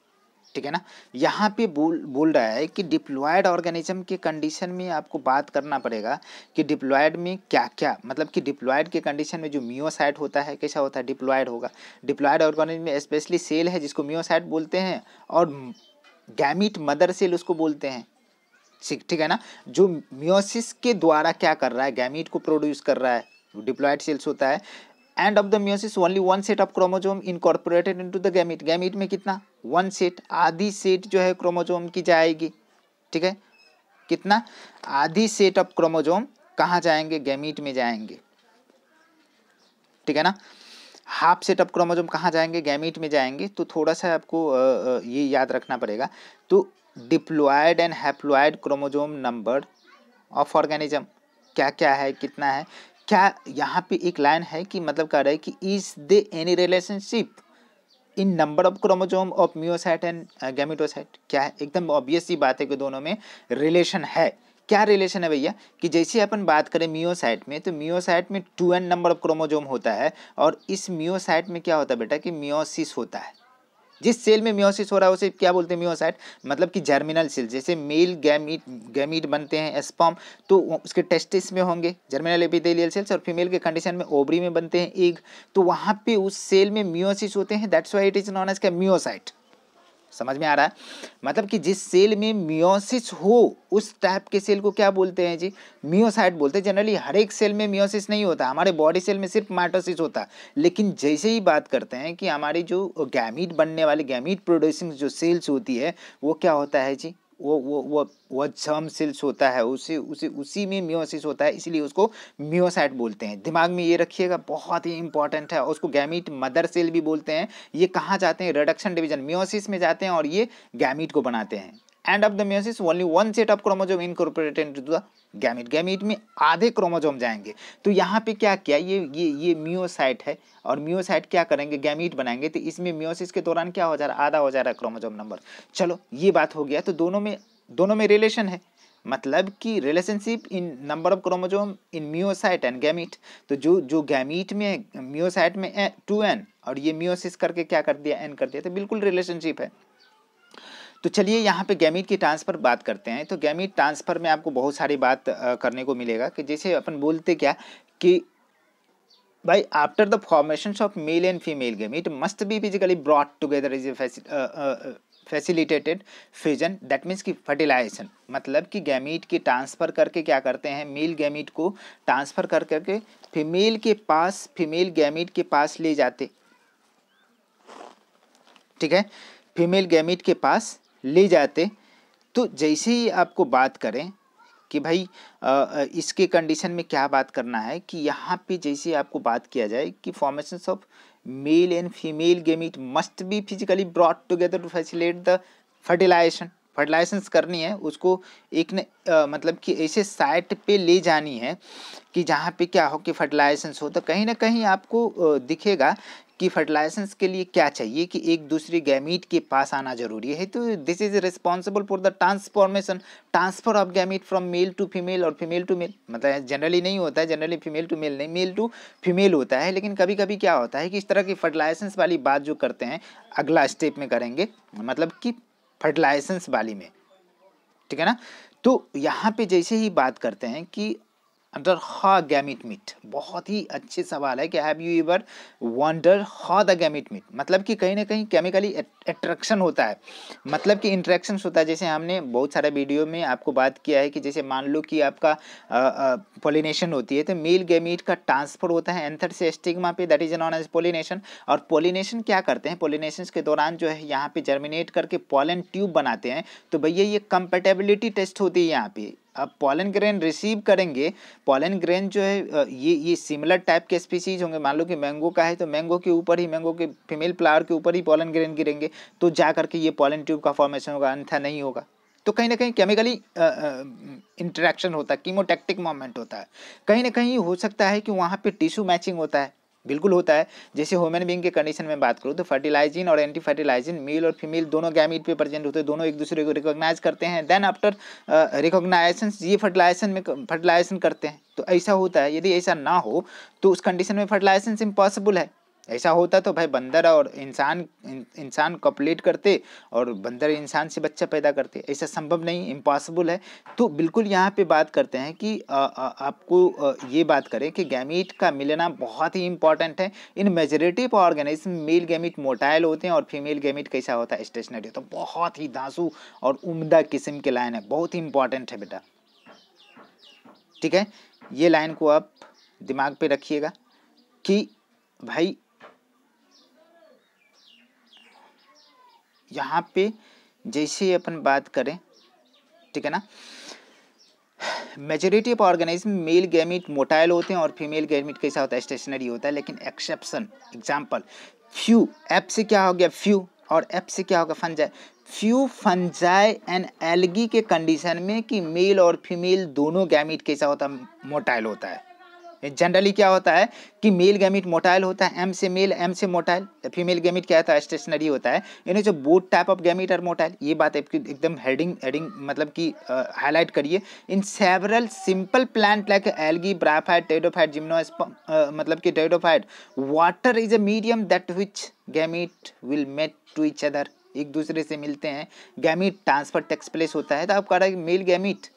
ठीक है ना यहाँ पे बोल बोल रहा है कि डिप्लॉयड ऑर्गेनिज्म के कंडीशन में आपको बात करना पड़ेगा कि डिप्लॉयड में क्या क्या मतलब कि डिप्लॉयड के कंडीशन में जो मियोसाइट होता है कैसा होता है डिप्लॉयड होगा डिप्लॉयड ऑर्गेनिज्म में स्पेशली सेल है जिसको मियोसाइट बोलते हैं और गैमिट मदर सेल उसको बोलते हैं ठीक है ना जो मियोसिस के द्वारा क्या कर रहा है गैमिट को प्रोड्यूस कर रहा है डिप्लॉयड सेल्स होता है end of the meiosis only one set of chromosome incorporated into the gamete gamete में कितना वन सेट आधी सेट जो है क्रोमोजोम की जाएगी ठीक है कितना आधी सेट ऑफ क्रोमोजोम कहाँ जाएंगे गैमिट में जाएंगे ठीक है ना हाफ सेट ऑफ क्रोमोजोम कहाँ जाएंगे गैमिट में जाएंगे तो थोड़ा सा आपको ये याद रखना पड़ेगा तो diploid and haploid chromosome number of organism क्या क्या है कितना है क्या यहाँ पे एक लाइन है कि मतलब कह रहा है कि is there any relationship in number of chromosome of meiocyte and gametocyte क्या है एकदम ऑब्वियस ही बात है कि दोनों में रिलेशन है क्या रिलेशन है भैया कि जैसे अपन बात करें मियोसाइट में तो मियोसाइट में two n number of chromosome होता है और इस मियोसाइट में क्या होता है बेटा कि मियोसिस होता है जिस सेल में म्योसिस हो रहा है उसे क्या बोलते हैं म्योसाइट मतलब कि जर्मिनल सेल जैसे मेल गैमीट गैमीट बनते हैं एस्पॉम तो उसके टेस्टिस में होंगे जर्मिनल एपिथेलियल सेल्स और फीमेल के कंडीशन में ओबरी में बनते हैं एग तो वहाँ पे उस सेल में म्योसिस होते हैं that's why it is known as क्या म्योसाइट समझ में आ रहा है मतलब कि जिस सेल में मियोसिस हो उस टाइप के सेल को क्या बोलते हैं जी मियोसाइट बोलते हैं जनरली हर एक सेल में मियोसिस नहीं होता हमारे बॉडी सेल में सिर्फ माइटोसिस होता है लेकिन जैसे ही बात करते हैं कि हमारी जो गैमीट बनने वाले गैमीट प्रोड्यूसिंग जो सेल्स होती है वो क्या होता है जी वो वो वो वह सेल्स होता है उसी उसी उसी में म्योसिस होता है इसलिए उसको म्योसाइट बोलते हैं दिमाग में ये रखिएगा बहुत ही इंपॉर्टेंट है उसको गैमिट मदर सेल भी बोलते हैं ये कहाँ जाते हैं रिडक्शन डिवीजन म्योसिस में जाते हैं और ये गैमिट को बनाते हैं end of the meiosis only one set of chromosome into the gamete gamete में आधे क्रोमोजोम जाएंगे तो यहाँ पे क्या किया ये ये ये मियोसाइट है और मियोसाइट क्या करेंगे गैमेट बनाएंगे तो इसमें मियोसिस के दौरान क्या हो जा रहा है आधा हो जा रहा है क्रोमोजोम नंबर चलो ये बात हो गया तो दोनों में दोनों में रिलेशन है मतलब कि relationship in number of chromosome in meiocyte and gamete तो जो जो गैमीट में मियोसाइट में टू एन और ये मियोसिस करके क्या कर दिया एन कर दिया तो बिल्कुल रिलेशनशिप है तो चलिए यहाँ पे गैमिट की ट्रांसफ़र बात करते हैं तो गैमिट ट्रांसफ़र में आपको बहुत सारी बात करने को मिलेगा कि जैसे अपन बोलते क्या कि भाई after the formation of male and female gamete must be physically brought together is a facilitated fusion that means की फर्टिलाइजेशन मतलब कि गैमीट के ट्रांसफ़र करके क्या करते हैं मेल गैमीट को ट्रांसफ़र कर करके फीमेल के पास फीमेल गैमीट के पास ले जाते ठीक है फीमेल गैमीट के पास ले जाते तो जैसे ही आपको बात करें कि भाई इसके कंडीशन में क्या बात करना है कि यहाँ पे जैसे आपको बात किया जाए कि formation of male and female gamete must be physically brought together to facilitate the fertilization fertilization करनी है उसको एक न आ, मतलब कि ऐसे साइट पे ले जानी है कि जहाँ पे क्या हो कि फर्टिलाइजेशन हो तो कहीं ना कहीं आपको दिखेगा कि फर्टिलाइजेशन के लिए क्या चाहिए कि एक दूसरे गैमीट के पास आना जरूरी है तो this is responsible for the transformation transfer of gamete from male to female और फीमेल टू मेल मतलब जनरली नहीं होता है जनरली फीमेल टू मेल नहीं मेल टू फीमेल होता है लेकिन कभी कभी क्या होता है कि इस तरह की फर्टिलाइजेंस वाली बात जो करते हैं अगला स्टेप में करेंगे मतलब कि फर्टिलाइजेंस वाली में ठीक है ना तो यहाँ पे जैसे ही बात करते हैं कि अंडर हा गैमिट मिट बहुत ही अच्छे सवाल है कि have you ever wonder how the gamete meet मतलब कि कहीं ना कहीं केमिकली अट्रैक्शन होता है मतलब कि इंट्रैक्शन होता है जैसे हमने बहुत सारे वीडियो में आपको बात किया है कि जैसे मान लो कि आपका पोलिनेशन होती है तो मेल गैमिट का ट्रांसफर होता है एंथर से स्टिग्मा पे that is known as pollination और पोलिनेशन क्या करते हैं पोलिनेशन के दौरान जो है यहाँ पे जर्मिनेट करके पॉलन ट्यूब बनाते हैं तो भैया ये कंपेटेबिलिटी टेस्ट होती है यहाँ पे अब पॉलन ग्रेन रिसीव करेंगे पॉलन ग्रेन जो है ये ये सिमिलर टाइप के स्पीसीज होंगे मान लो कि मैंगो का है तो मैंगो के ऊपर ही मैंगो के फीमेल फ्लावर के ऊपर ही पॉलन ग्रेन गिरेंगे तो जा करके ये पॉलन ट्यूब का फॉर्मेशन होगा अन्यथा नहीं होगा तो कहीं ना कहीं केमिकली इंटरेक्शन होता है कीमोटेक्टिक मोमेंट होता है कहीं ना कहीं हो सकता है कि वहाँ पर टिश्यू मैचिंग होता है बिल्कुल होता है जैसे ह्यूमन बींग के कंडीशन में बात करूँ तो फर्टिलाइजिन और एंटी फर्टिलाइजिन मेल और फीमेल दोनों गैमिट पे प्रेजेंट होते हैं दोनों एक दूसरे को रिकॉग्नाइज करते हैं देन आफ्टर रिकॉग्नाइजेशन ये फर्टिलाइजेशन में फर्टिलाइजेशन करते हैं तो ऐसा होता है यदि ऐसा ना हो तो उस कंडीशन में फर्टिलाइजेशन इम्पॉसिबल है ऐसा होता तो भाई बंदर और इंसान इंसान कॉपलेट करते और बंदर इंसान से बच्चा पैदा करते ऐसा संभव नहीं इम्पॉसिबल है तो बिल्कुल यहाँ पे बात करते हैं कि आ, आ, आपको ये बात करें कि गैमिट का मिलना बहुत ही इंपॉर्टेंट है in majority of organism male gamete motile होते हैं और फीमेल गैमिट कैसा होता है स्टेशनरी तो बहुत ही धांसू और उमदा किस्म के लाइन है बहुत ही इंपॉर्टेंट है बेटा ठीक है ये लाइन को आप दिमाग पर रखिएगा कि भाई यहाँ पे जैसे ही अपन बात करें ठीक है ना majority of organism male gamete motile होते हैं और फीमेल गैमिट कैसा होता है स्टेशनरी होता है लेकिन एक्सेप्शन एग्जाम्पल फ्यू एप से क्या हो गया फ्यू और एप से क्या होगा fungi few fungi and algae के कंडीशन में कि मेल और फीमेल दोनों गैमिट कैसा होता है मोटाइल होता है जनरली क्या होता है कि मेल गैमिट मोटाइल होता है एम से मेल एम से मोटाइल फीमेल गैमिट क्या होता है स्टेशनरी होता है यानी जो बोट टाइप ऑफ गैमिट और मोटाइल ये बात आपकी एकदम हेडिंग हेडिंग मतलब कि हाईलाइट करिए in several simple plant like algae bryophyte pteridophyte gymnosperm मतलब कि pteridophyte water is a medium that which gamete will meet to each other एक दूसरे से मिलते हैं गैमिट ट्रांसफर टेक्स प्लेस होता है तो आप कह रहे हैं male gamete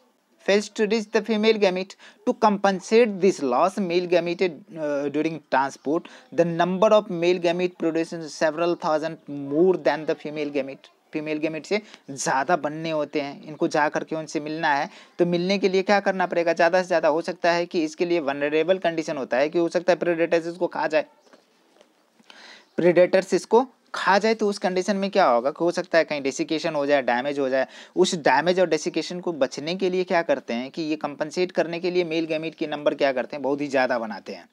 fails to reach the female gamete. To compensate this loss, male gamete uh, during transport, the number of male gamete produces several thousand more than the female gamete. Female gamete से ज़्यादा बनने होते हैं इनको जा करके उनसे मिलना है तो मिलने के लिए क्या करना पड़ेगा ज़्यादा से ज़्यादा हो सकता है कि इसके लिए वनरेबल कंडीशन होता है कि हो सकता है प्रेडेटर्स इसको खा जाए प्रेडेटर्स इसको खा जाए तो उस कंडीशन में क्या होगा हो सकता है कहीं डेसिकेशन हो जाए डैमेज हो जाए उस डैमेज और डेसिकेशन को बचने के लिए क्या करते हैं कि ये कंपनसेट करने के लिए मेल गैमिट के नंबर क्या करते हैं बहुत ही ज़्यादा बनाते हैं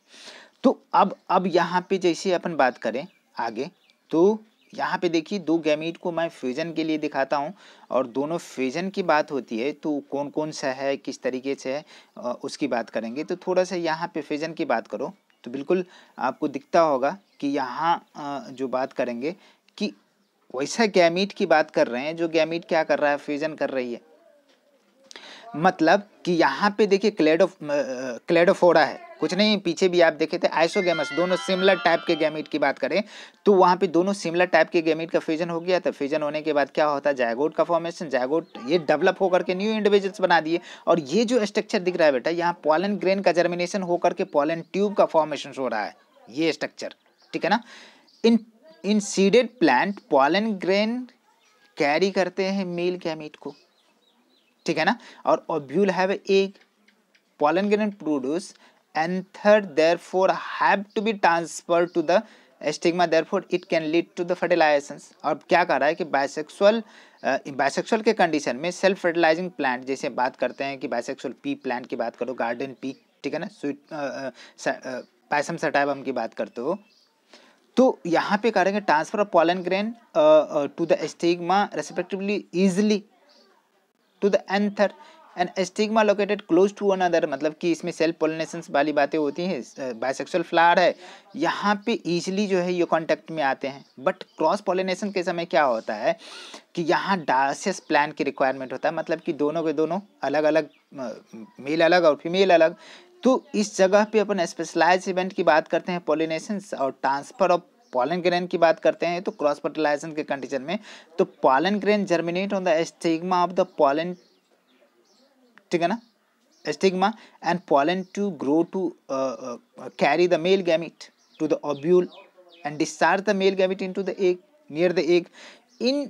तो अब अब यहाँ पे जैसे अपन बात करें आगे तो यहाँ पे देखिए दो गैमिट को मैं फ्यूजन के लिए दिखाता हूँ और दोनों फ्यूजन की बात होती है तो कौन कौन सा है किस तरीके से है उसकी बात करेंगे तो थोड़ा सा यहाँ पे फ्यूजन की बात करो तो बिल्कुल आपको दिखता होगा कि यहाँ जो बात करेंगे कि वैसा गैमीट की बात कर रहे हैं जो गैमीट क्या कर रहा है फ्यूजन कर रही है मतलब कि यहाँ पे देखिए क्लेडो क्लेडोफोरा है कुछ नहीं पीछे भी आप देखे थे आइसो आइसोगेमस दोनों सिमिलर टाइप के गैमिट की बात करें तो वहाँ पे दोनों सिमिलर टाइप के गैमिट का फ्यूजन हो गया था तो फ्यूजन होने के बाद क्या होता है जैगोट का फॉर्मेशन जैगोट ये डेवलप होकर के न्यू इंडिविजुअल्स बना दिए और ये जो स्ट्रक्चर दिख रहा है बेटा यहाँ पॉलन ग्रेन का जर्मिनेशन होकर के पॉलन ट्यूब का फॉर्मेशन हो रहा है ये स्ट्रक्चर ठीक है ना in in seeded plant pollen grain carry करते हैं मेल गैमिट को ठीक है ना और ovule have egg pollen grain produce anther therefore have to be transferred to the stigma therefore it can lead to the fertilization और क्या कह रहा है कि बाइसेक्सुअल बाइसेक्सुअल के कंडीशन में सेल्फ फर्टिलाइजिंग प्लांट जैसे बात करते हैं कि बाइसेक्सुअल पी प्लांट की बात करो गार्डन पी ठीक है ना स्वीट पैसम सटाइबम की बात करते हो तो यहाँ पे करेंगे transfer of pollen grain to the stigma respectively easily to the anther and stigma located close to one other मतलब कि इसमें सेल्फ पोलिनेशन वाली बातें होती हैं बाइसेक्सुअल फ्लावर है यहाँ पे ईजिली जो है ये कॉन्टेक्ट में आते हैं बट क्रॉस पोलिनेशन के समय क्या होता है कि यहाँ डासेस प्लान की रिक्वायरमेंट होता है मतलब कि दोनों के दोनों अलग अलग मेल अलग और फीमेल अलग तो इस जगह पे अपन स्पेशलाइज इवेंट की बात करते हैं पोलिनेशन और ट्रांसफर ऑफ पॉलन ग्रेन की बात करते हैं तो क्रॉस फर्टिलाइजेशन के कंडीशन में तो pollen grain germinate on the stigma of the pollen ठीक है stigma and pollen to grow to uh, uh, carry the male gamete to the ovule and discharge the male gamete into the egg near the egg in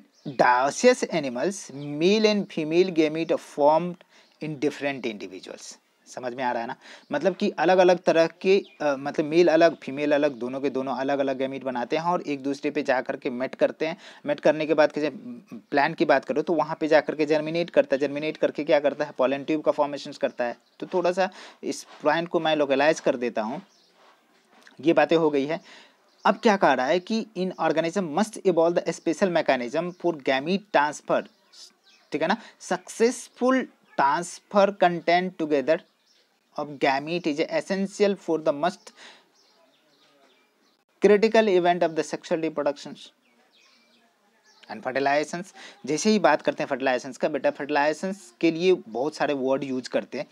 dioecious animals male and female gamete are formed in different individuals समझ में आ रहा है ना मतलब कि अलग अलग तरह के आ, मतलब मेल अलग फीमेल अलग दोनों के दोनों अलग अलग गैमिट बनाते हैं और एक दूसरे पे जा करके मेट करते हैं मेट करने के बाद जब प्लान की बात करो तो वहाँ पे जा करके जर्मिनेट करता है जर्मिनेट करके क्या करता है पॉलन ट्यूब का फॉर्मेशन करता है तो थोड़ा सा इस पॉइंट को मैं लोकलाइज कर देता हूँ ये बातें हो गई है अब क्या कह रहा है कि in organism must evolve the special mechanism for gamete transfer ठीक है ना successful transfer content together of gamete is essential for the most critical event of the sexual reproduction and fertilizations जैसे ही बात करते हैं फर्टिलाइजेशंस का बेटा फर्टिलाइजेशंस के लिए बहुत सारे वर्ड यूज करते हैं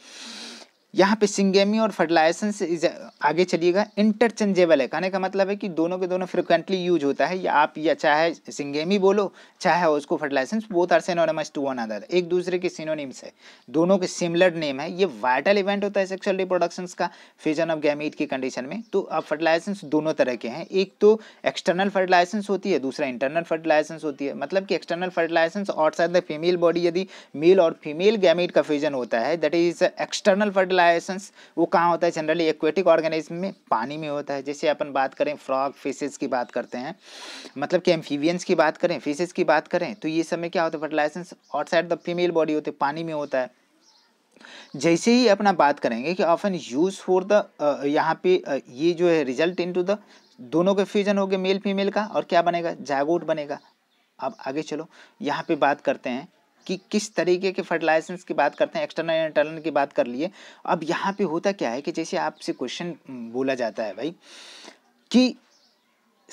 यहाँ पे सिंगेमी और फर्टिलाइजेशन से आगे चलिएगा इंटरचेंजेबल है कहने का मतलब है कि दोनों के दोनों फ्रिक्वेंटली यूज होता है या आप या चाहे सिंगेमी बोलो चाहे उसको fertilization both are synonymous to one other एक दूसरे के सिनोनिम्स है दोनों के सिमिलर नेम है ये वाइटल इवेंट होता है सेक्सुअल रिप्रोडक्शन का फ्यूजन ऑफ गैमीट की कंडीशन में तो अब फर्टिलाइजेंस दोनों तरह के हैं एक तो एक्सटर्नल फर्टिलाइजेंस होती है दूसरा इंटरनल फर्टिलाइजेंस होती है मतलब कि external fertilization outside the female body यदि मेल और फीमेल गैमीट का फ्यूजन होता है that is external fertilization वो कहाँ होता है जनरली एक्वेटिक ऑर्गेनिज्म में पानी में होता है जैसे अपन बात करें फ्रॉग फिशेज की बात करते हैं मतलब कि एम्फीवियंस की बात करें फिशेज की बात करें तो ये सब में क्या होता है fertilization outside the female body होते पानी में होता है जैसे ही अपना बात करेंगे कि ऑफन यूज फॉर द यहाँ पे ये जो है रिजल्ट इनटू द दोनों के फ्यूजन हो गए मेल फीमेल का और क्या बनेगा जागोट बनेगा अब आगे चलो यहाँ पे बात करते हैं कि किस तरीके के फर्टिलाइजेंस की बात करते हैं एक्सटर्नल इंटरनल की बात कर लिए अब यहाँ पे होता क्या है कि जैसे आपसे क्वेश्चन बोला जाता है भाई कि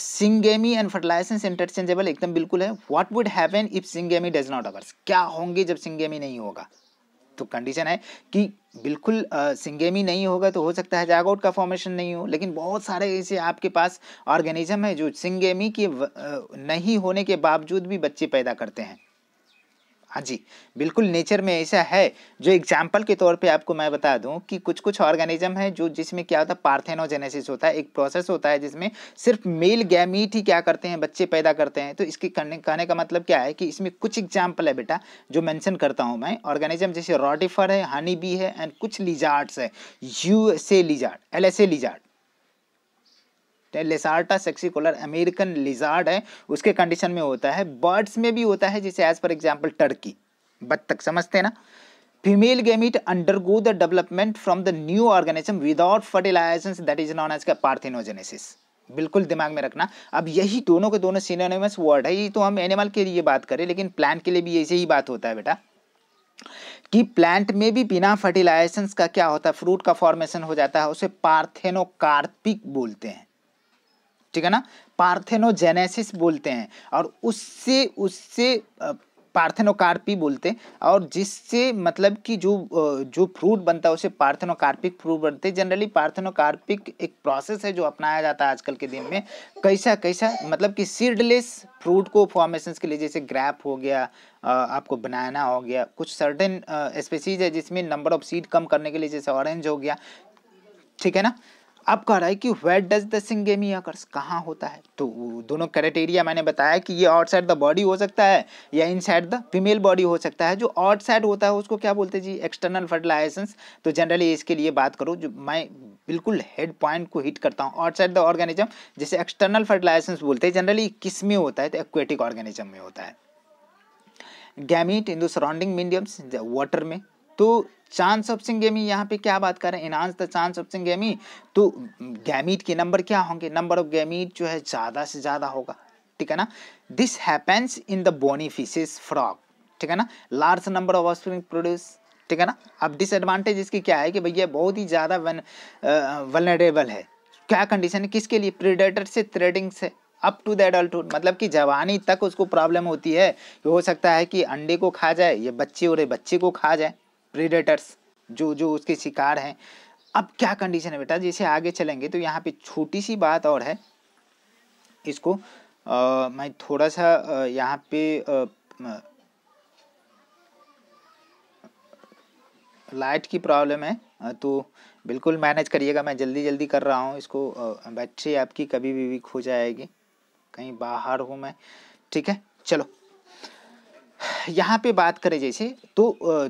सिंगेमी एंड फर्टिलाइजेंस इंटरचेंजेबल एकदम बिल्कुल है what would happen if syngamy does not occurs क्या होंगे जब सिंगेमी नहीं होगा तो कंडीशन है कि बिल्कुल सिंगेमी नहीं होगा तो हो सकता है जैगआउट का फॉर्मेशन नहीं हो लेकिन बहुत सारे ऐसे आपके पास ऑर्गेनिज्म है जो सिंगेमी के नहीं होने के बावजूद भी बच्चे पैदा करते हैं हाँ जी बिल्कुल नेचर में ऐसा है जो एग्जाम्पल के तौर पे आपको मैं बता दूं कि कुछ कुछ ऑर्गेनिज्म है जो जिसमें क्या होता है पार्थेनोजेनेसिस होता है एक प्रोसेस होता है जिसमें सिर्फ मेल गैमीट ही क्या करते हैं बच्चे पैदा करते हैं तो इसके करने कहने का मतलब क्या है कि इसमें कुछ एग्जाम्पल है बेटा जो मैंशन करता हूँ मैं ऑर्गेनिज्म जैसे रॉडिफर है हनी बी है एंड कुछ लिजार्ट है you say lizard L S A lizard Lacerta saxicola American lizard है उसके कंडीशन में होता है बर्ड्स में भी होता है जैसे एज फॉर एग्जाम्पल टर्की बत्तख समझते हैं ना female gamete undergo the development from the new organism without fertilization that is known as का पार्थिनोजेनेसिस बिल्कुल दिमाग में रखना अब यही दोनों के दोनों सिनोनिमस वर्ड है ये तो हम एनिमल के लिए बात करें लेकिन प्लांट के लिए भी ऐसे ही बात होता है बेटा कि प्लांट में भी बिना फर्टिलाइजेशन का क्या होता है फ्रूट का फॉर्मेशन हो जाता है उसे पार्थेनोकार्पिक बोलते हैं ठीक है ना पार्थेनोजेनेसिस बोलते हैं और उससे उससे पार्थेनोकार्पी बोलते हैं और जिससे मतलब कि जो जो फ्रूट बनता है उसे पार्थेनोकार्पिक फ्रूट बनते हैं जनरली पार्थेनोकार्पिक एक प्रोसेस है जो अपनाया जाता है आजकल के दिन में कैसा कैसा मतलब कि सीडलेस फ्रूट को फॉर्मेशन के लिए जैसे ग्रैप हो गया आपको बनाना हो गया कुछ सर्टेन स्पेसीज है जिसमें नंबर ऑफ सीड कम करने के लिए जैसे ऑरेंज हो गया ठीक है ना अब कह रहा है कि what does the syngamy occurs कहाँ होता है तो दोनों क्राइटेरिया मैंने बताया कि ये आउटसाइड द बॉडी हो सकता है या इनसाइड द फीमेल बॉडी हो सकता है जो आउटसाइड होता है उसको क्या बोलते हैं जी एक्सटर्नल फर्टिलाइजेशन तो जनरली इसके लिए बात करो जो मैं बिल्कुल हेड पॉइंट को हिट करता हूँ आउटसाइड द ऑर्गेनिज्म जिसे एक्सटर्नल फर्टिलाइजेशन बोलते हैं जनरली किस में होता है तो एक्वेटिक ऑर्गेनिज्म में होता है gamete in the surrounding mediums water में तो चांस ऑफ सिंगेमी यहाँ पे क्या बात कर रहे हैं enhance the chance of syngamy तो गैमीट के नंबर क्या होंगे नंबर ऑफ गैमीट जो है ज़्यादा से ज़्यादा होगा ठीक है ना this happens in the bony fishes frog ठीक है ना large number of offspring produce ठीक है ना अब डिसएडवांटेज इसकी क्या है कि भैया बहुत ही ज़्यादा वनरेबल है क्या कंडीशन है किसके लिए प्रीडेटर से थ्रेडिंग से अप टू द एडल्टुड मतलब कि जवानी तक उसको प्रॉब्लम होती है कि हो सकता है कि अंडे को खा जाए या बच्चे और बच्चे को खा जाए प्रीडेटर्स जो जो उसके शिकार हैं अब क्या कंडीशन है बेटा जैसे आगे चलेंगे तो यहाँ पे छोटी सी बात और है इसको आ, मैं थोड़ा सा यहाँ पे आ, लाइट की प्रॉब्लम है तो बिल्कुल मैनेज करिएगा मैं जल्दी जल्दी कर रहा हूँ इसको बैटरी आपकी कभी भी वीक हो जाएगी कहीं बाहर हूँ मैं ठीक है चलो यहाँ पे बात करें जैसे तो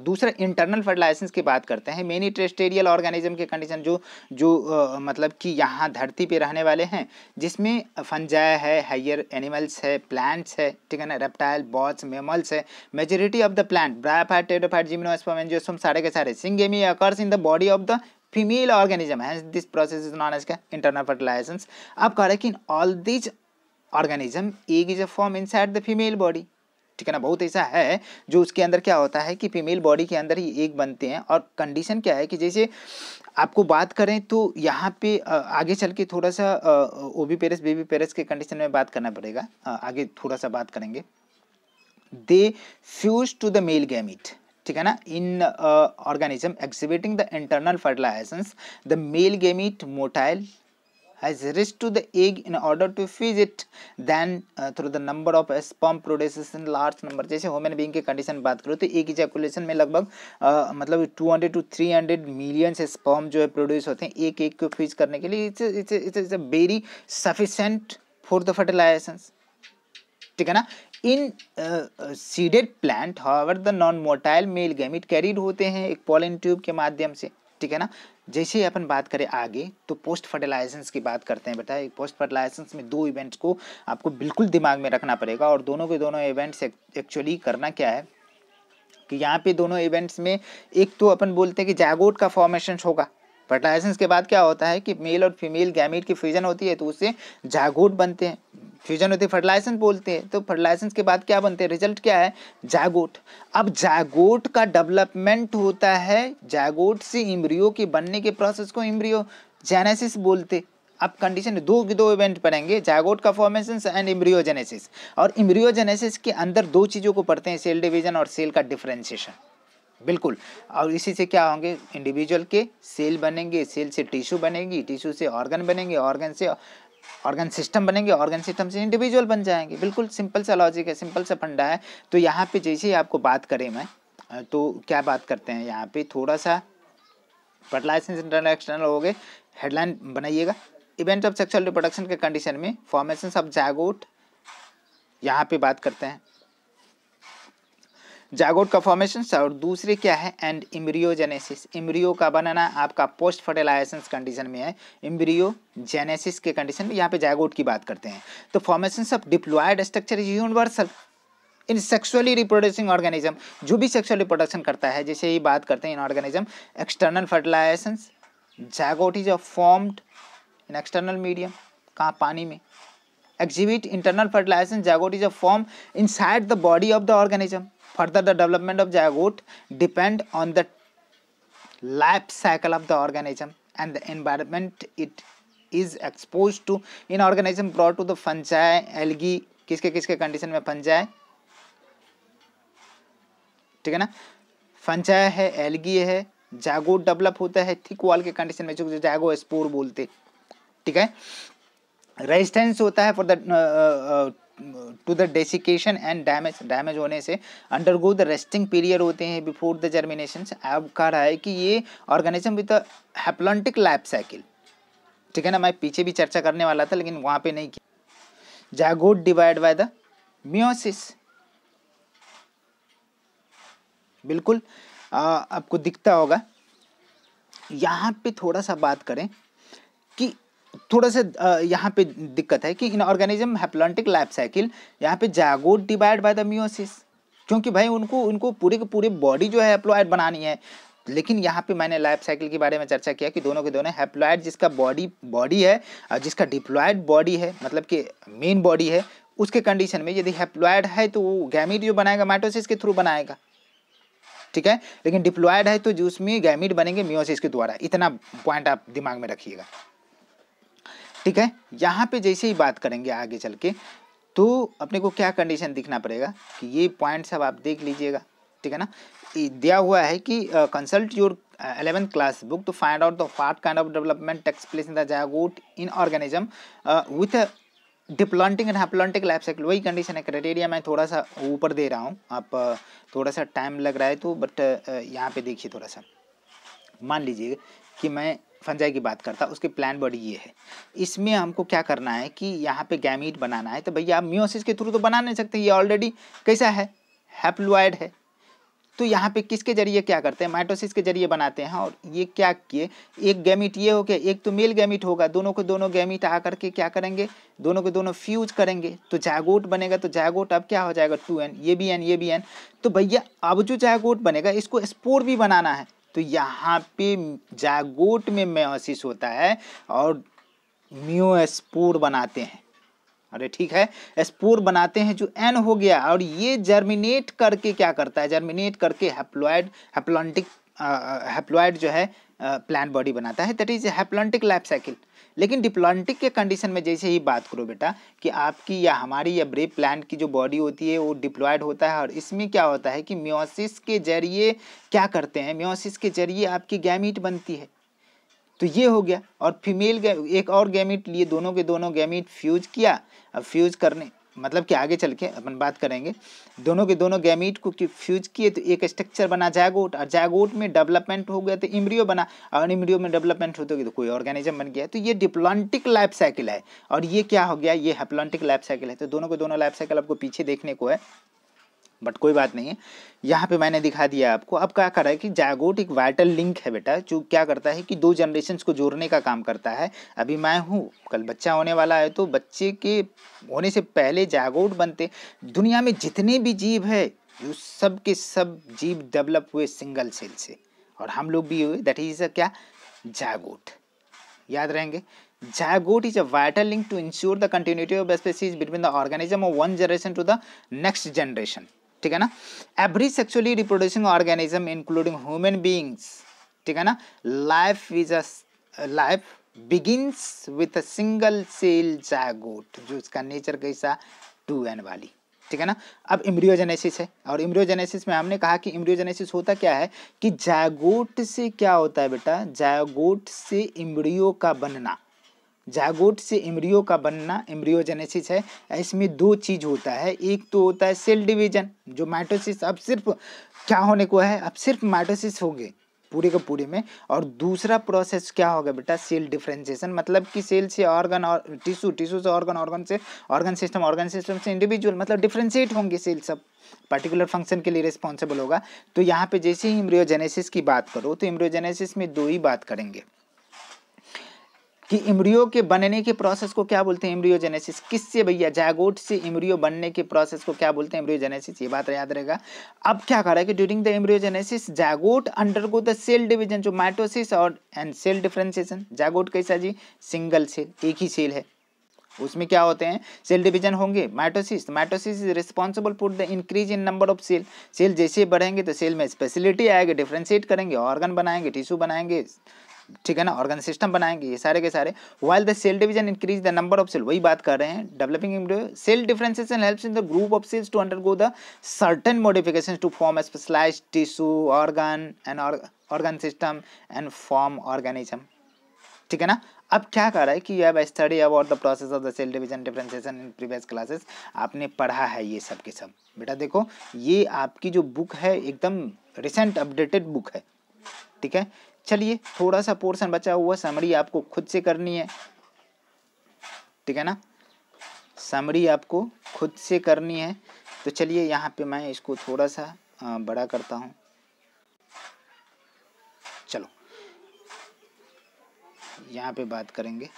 दूसरा इंटरनल फर्टिलाइजेशन की बात करते हैं मेनी ट्रेस्टेरियल ऑर्गेनिज्म के कंडीशन जो जो मतलब कि यहाँ धरती पे रहने वाले हैं जिसमें फंजाया है हाइयर एनिमल्स है प्लांट्स है ठीक है ना रेप्टाइल बॉट्स मेमल्स है majority of the plant bryophyte pteridophyte gymnosperm angiosperm सारे के सारे syngamy occurs in the body of the female organism है this process is known as का इंटरनल फर्टिलाइजेशन अब कह रहे हैं कि in all these organism egg is a form in the female body ठीक है ना बहुत ऐसा है जो उसके अंदर क्या होता है कि फीमेल बॉडी के अंदर ही एक बनते हैं और कंडीशन क्या है कि जैसे आपको बात करें तो यहाँ पे आगे चल के थोड़ा सा oviparous viviparous के कंडीशन में बात करना पड़ेगा आगे थोड़ा सा बात करेंगे they fuse to the male gamete ठीक है ना in organism exhibiting the internal fertilization the male gamete motile has reached to the egg in order to feed it then uh, through the number of sperm produces in large number जैसे human being की condition बात करो तो एक ejaculation में लगभग uh, मतलब 200 to 300 million sperm जो है प्रोड्यूस होते हैं एक एक को फीज करने के लिए it's it's it's a very sufficient for the fertilization ठीक है ना in seeded plant however the non motile male gamete carried होते हैं एक पॉलन ट्यूब के माध्यम से ठीक है ना जैसे ही अपन बात करें आगे तो पोस्ट फर्टिलाइजेंस की बात करते हैं बेटा पोस्ट फर्टिलाइजेंस में दो इवेंट्स को आपको बिल्कुल दिमाग में रखना पड़ेगा और दोनों के दोनों इवेंट्स एक्चुअली करना क्या है कि यहाँ पे दोनों इवेंट्स में एक तो अपन बोलते हैं कि जैगोट का फॉर्मेशन होगा फर्टिलाइजेंस के बाद क्या होता है कि मेल और फीमेल गैमेट की फ्यूजन होती है तो उससे जागोट बनते हैं फ्यूजन होती है फर्टिलाइजेशन बोलते हैं तो फर्टिलाइजेशन के बाद क्या बनते हैं रिजल्ट क्या है जैगोट अब जैगोट का डेवलपमेंट होता है जैगोट से इम्रियो के बनने के प्रोसेस को इम्रियो जेनेसिस बोलते अब कंडीशन दो दो इवेंट पढ़ेंगे जैगोट का फॉर्मेशन एंड इम्रियोजेनेसिस और इम्रियोजेनेसिस के अंदर दो चीज़ों को पढ़ते हैं सेल डिविजन और सेल का डिफ्रेंशिएशन बिल्कुल और इसी से क्या होंगे इंडिविजुअल के सेल बनेंगे सेल से टिश्यू बनेगी टिश्यू से ऑर्गन बनेंगे ऑर्गन से ऑर्गन सिस्टम बनेंगे ऑर्गन सिस्टम से इंडिविजुअल बन जाएंगे बिल्कुल सिंपल सा लॉजिक है सिंपल सा फंडा है तो यहाँ पे जैसे ही आपको बात करें मैं तो क्या बात करते हैं यहाँ पे थोड़ा सा फर्टिलाइजेशन इंटरनल एक्सटर्नल हो गए हेडलाइन बनाइएगा इवेंट ऑफ सेक्सुअल रिप्रोडक्शन के कंडीशन में फॉर्मेशन ऑफ जैगोट यहाँ पे बात करते हैं जागोट का फॉर्मेशन और दूसरे क्या है एंड इम्ब्रियोजेनेसिस इम्ब्रियो का बनाना आपका पोस्ट फर्टिलाइजेशन कंडीशन में है जेनेसिस के कंडीशन में यहाँ पे जागोट की बात करते हैं तो formation of diploid structure is universal in sexually reproducing organism जो भी सेक्सुअली रिप्रोडक्शन करता है जैसे ये बात करते हैं in organism external fertilization zygote is formed in external medium कहाँ पानी में internal fertilization zygote is of form inside the body of the organism Further, the development of zygote depend on the life cycle of the organism and the environment it is exposed to in organism brought to the fungi, algae, किसके किसके condition में fungi ठीक है ना fungi है algae है जागो develop होता है थिक वॉल के कंडीशन में जो जागो स्पोर बोलते ठीक है रेजिस्टेंस होता है for the to the desiccation and damage damage होने से अंडरगो द रेस्टिंग पीरियड होते हैं बिफोर द जर्मिनेशन अब कह रहा है कि ये organism with haplontic life cycle ठीक है ना मैं पीछे भी चर्चा करने वाला था लेकिन वहाँ पे नहीं किया zygote divide by the meiosis बिल्कुल आ, आपको दिखता होगा यहाँ पे थोड़ा सा बात करें कि थोड़ा सा यहाँ पे दिक्कत है कि in organism haplontic life cycle यहाँ पे zygote divide by the meiosis क्योंकि भाई उनको उनको पूरे के पूरे बॉडी जो है हैप्लॉयड बनानी है लेकिन यहाँ पे मैंने लाइफ साइकिल के बारे में चर्चा किया कि दोनों के दोनों हैप्लॉयड जिसका बॉडी बॉडी है और जिसका डिप्लॉयड बॉडी है मतलब कि मेन बॉडी है उसके कंडीशन में यदि हैप्लॉयड है तो वो गैमिट जो बनाएगा माइटोसिस के थ्रू बनाएगा ठीक है लेकिन डिप्लॉयड है तो जो उसमें गैमिट बनेंगे म्यूसिस के द्वारा इतना पॉइंट आप दिमाग में रखिएगा ठीक है यहाँ पे जैसे ही बात करेंगे आगे चल के तो अपने को क्या कंडीशन दिखना पड़ेगा कि ये पॉइंट सब आप देख लीजिएगा ठीक है ना दिया हुआ है कि consult your eleventh class book to find out the फार्ट kind of development takes place in the zygote in organism with diplontic and haplontic life cycle वही कंडीशन है क्राइटेरिया मैं थोड़ा सा ऊपर दे रहा हूँ आप थोड़ा सा टाइम लग रहा है तो बट यहाँ पे देखिए थोड़ा सा मान लीजिए कि मैं फंजाई की बात करता उसके प्लान बॉडी ये है इसमें हमको क्या करना है कि यहाँ पे गैमीट बनाना है तो भैया आप म्योसिस के थ्रू तो बना नहीं सकते ये ऑलरेडी कैसा है हैप्लोइड है तो यहाँ पे किसके जरिए क्या करते हैं माइटोसिस के जरिए बनाते हैं और ये क्या किए एक गैमिट ये हो गया एक तो मेल गैमिट होगा दोनों को दोनों गैमिट आ करके क्या करेंगे दोनों को दोनों फ्यूज करेंगे तो जागोट बनेगा तो जागोट अब क्या हो जाएगा टू एन ये भी एन ये भी एन तो भैया अब जो जागोट बनेगा इसको स्पोर भी बनाना है तो यहाँ पे जागोट में मेयोसिस होता है और म्योस्पोर बनाते हैं अरे ठीक है स्पोर बनाते हैं जो एन हो गया और ये जर्मिनेट करके क्या करता है जर्मिनेट करके हेप्लॉयड हेप्लॉन्टिक हेप्लॉयड जो है प्लांट बॉडी बनाता है that is haplontic life cycle लेकिन डिप्लॉन्टिक के कंडीशन में जैसे ही बात करो बेटा कि आपकी या हमारी या ब्रेप प्लांट की जो बॉडी होती है वो डिप्लॉयड होता है और इसमें क्या होता है कि म्योसिस के जरिए क्या करते हैं म्योसिस के जरिए आपकी गैमिट बनती है तो ये हो गया और फीमेल एक और गैमिट लिए दोनों के दोनों गैमिट फ्यूज किया अब फ्यूज करने मतलब कि आगे चल के अपन बात करेंगे दोनों के दोनों गैमीट को फ्यूज किए तो एक स्ट्रक्चर बना जैगोट और जैगोट में डेवलपमेंट हो गया तो इमरियो बना और इमरियो में डेवलपमेंट होते गई तो कोई ऑर्गेनिज्म बन गया तो ये डिप्लॉन्टिक लाइफ साइकिल है और ये क्या हो गया ये हेप्लॉन्टिक लाइफ साइकिल है तो दोनों के दोनों लाइफ साइकिल आपको पीछे देखने को है बट कोई बात नहीं है यहाँ पे मैंने दिखा दिया आपको अब क्या कर रहा है कि जागोट एक वाइटल लिंक है बेटा जो क्या करता है कि दो जनरेशन को जोड़ने का काम करता है अभी मैं हूँ कल बच्चा होने वाला है तो बच्चे के होने से पहले जागोट बनते दुनिया में जितने भी जीव है जो सब के सब जीव डेवलप हुए सिंगल सेल से और हम लोग भी हुए दैट इज़ अ क्या जागोट याद रहेंगे zygote is a vital link to ensure the continuity of species between the organism of one generation to the next generation ठीक है ना every sexually reproducing organism including human beings ठीक है ना life is a life begins with a single cell zygote जो इसका nature कैसा to N वाली ठीक है ना अब इम्ब्रियोजेनेसिस है और इम्ब्रियोजेनेसिस में हमने कहा कि इम्ब्रियोजेनेसिस होता क्या है कि जैगोट से क्या होता है बेटा जैगोट से इम्ब्रियो का बनना जागोट से एम्ब्रियो का बनना एम्ब्रियोजेनेसिस है इसमें दो चीज होता है एक तो होता है सेल डिवीजन जो माइटोसिस अब सिर्फ क्या होने को है अब सिर्फ माइटोसिस होंगे पूरे के पूरे में और दूसरा प्रोसेस क्या होगा बेटा सेल डिफ्रेंसिएशन मतलब कि सेल से ऑर्गन और टिश्यू टिश्यू से ऑर्गन ऑर्गन से ऑर्गन सिस्टम ऑर्गन सिस्टम से इंडिविजुअल मतलब डिफ्रेंशिएट होंगे सेल सब पर्टिकुलर फंक्शन के लिए रिस्पॉन्सिबल होगा तो यहाँ पे जैसे ही इम्ब्रियोजेनेसिस की बात करो तो इम्ब्रियोजेनेसिस में दो ही बात करेंगे कि इम्रियो के बनने के प्रोसेस को क्या बोलते हैं इम्रियोजेनेसिस किससे भैया जैगोट से इम्रियो बनने के प्रोसेस को क्या बोलते हैं इम्रियोजेनेसिस ये बात याद रहेगा अब क्या कह रहा है कि during the embryogenesis zygote undergo the cell division जो माइटोसिस और एंड सेल डिफ्रेंसिएशन जैगोट कैसा जी सिंगल सेल एक ही सेल है उसमें क्या होते हैं सेल डिवीजन होंगे mitosis mitosis is responsible for the increase in number of cell cell जैसे बढ़ेंगे तो सेल में स्पेशलिटी आएगी डिफ्रेंशिएट करेंगे ऑर्गन बनाएंगे टिश्यू बनाएंगे ठीक है ना ऑर्गन सिस्टम बनाएंगे ये सारे के सारे while the cell division increase the number of cell वही बात कर रहे हैं developing cell differentiation helps in the group of cells to undergo the certain modification to form specialise tissue organ and organ system and form organism ठीक है ना अब क्या कर रहा है कि you have study about the process of the cell division differentiation in previous classes आपने पढ़ा है ये सब के सब बेटा देखो ये आपकी जो बुक है एकदम रिसेंट अपडेटेड बुक है ठीक है चलिए थोड़ा सा पोर्शन बचा हुआ समरी आपको खुद से करनी है ठीक है ना समरी आपको खुद से करनी है तो चलिए यहाँ पे मैं इसको थोड़ा सा बड़ा करता हूँ चलो यहाँ पे बात करेंगे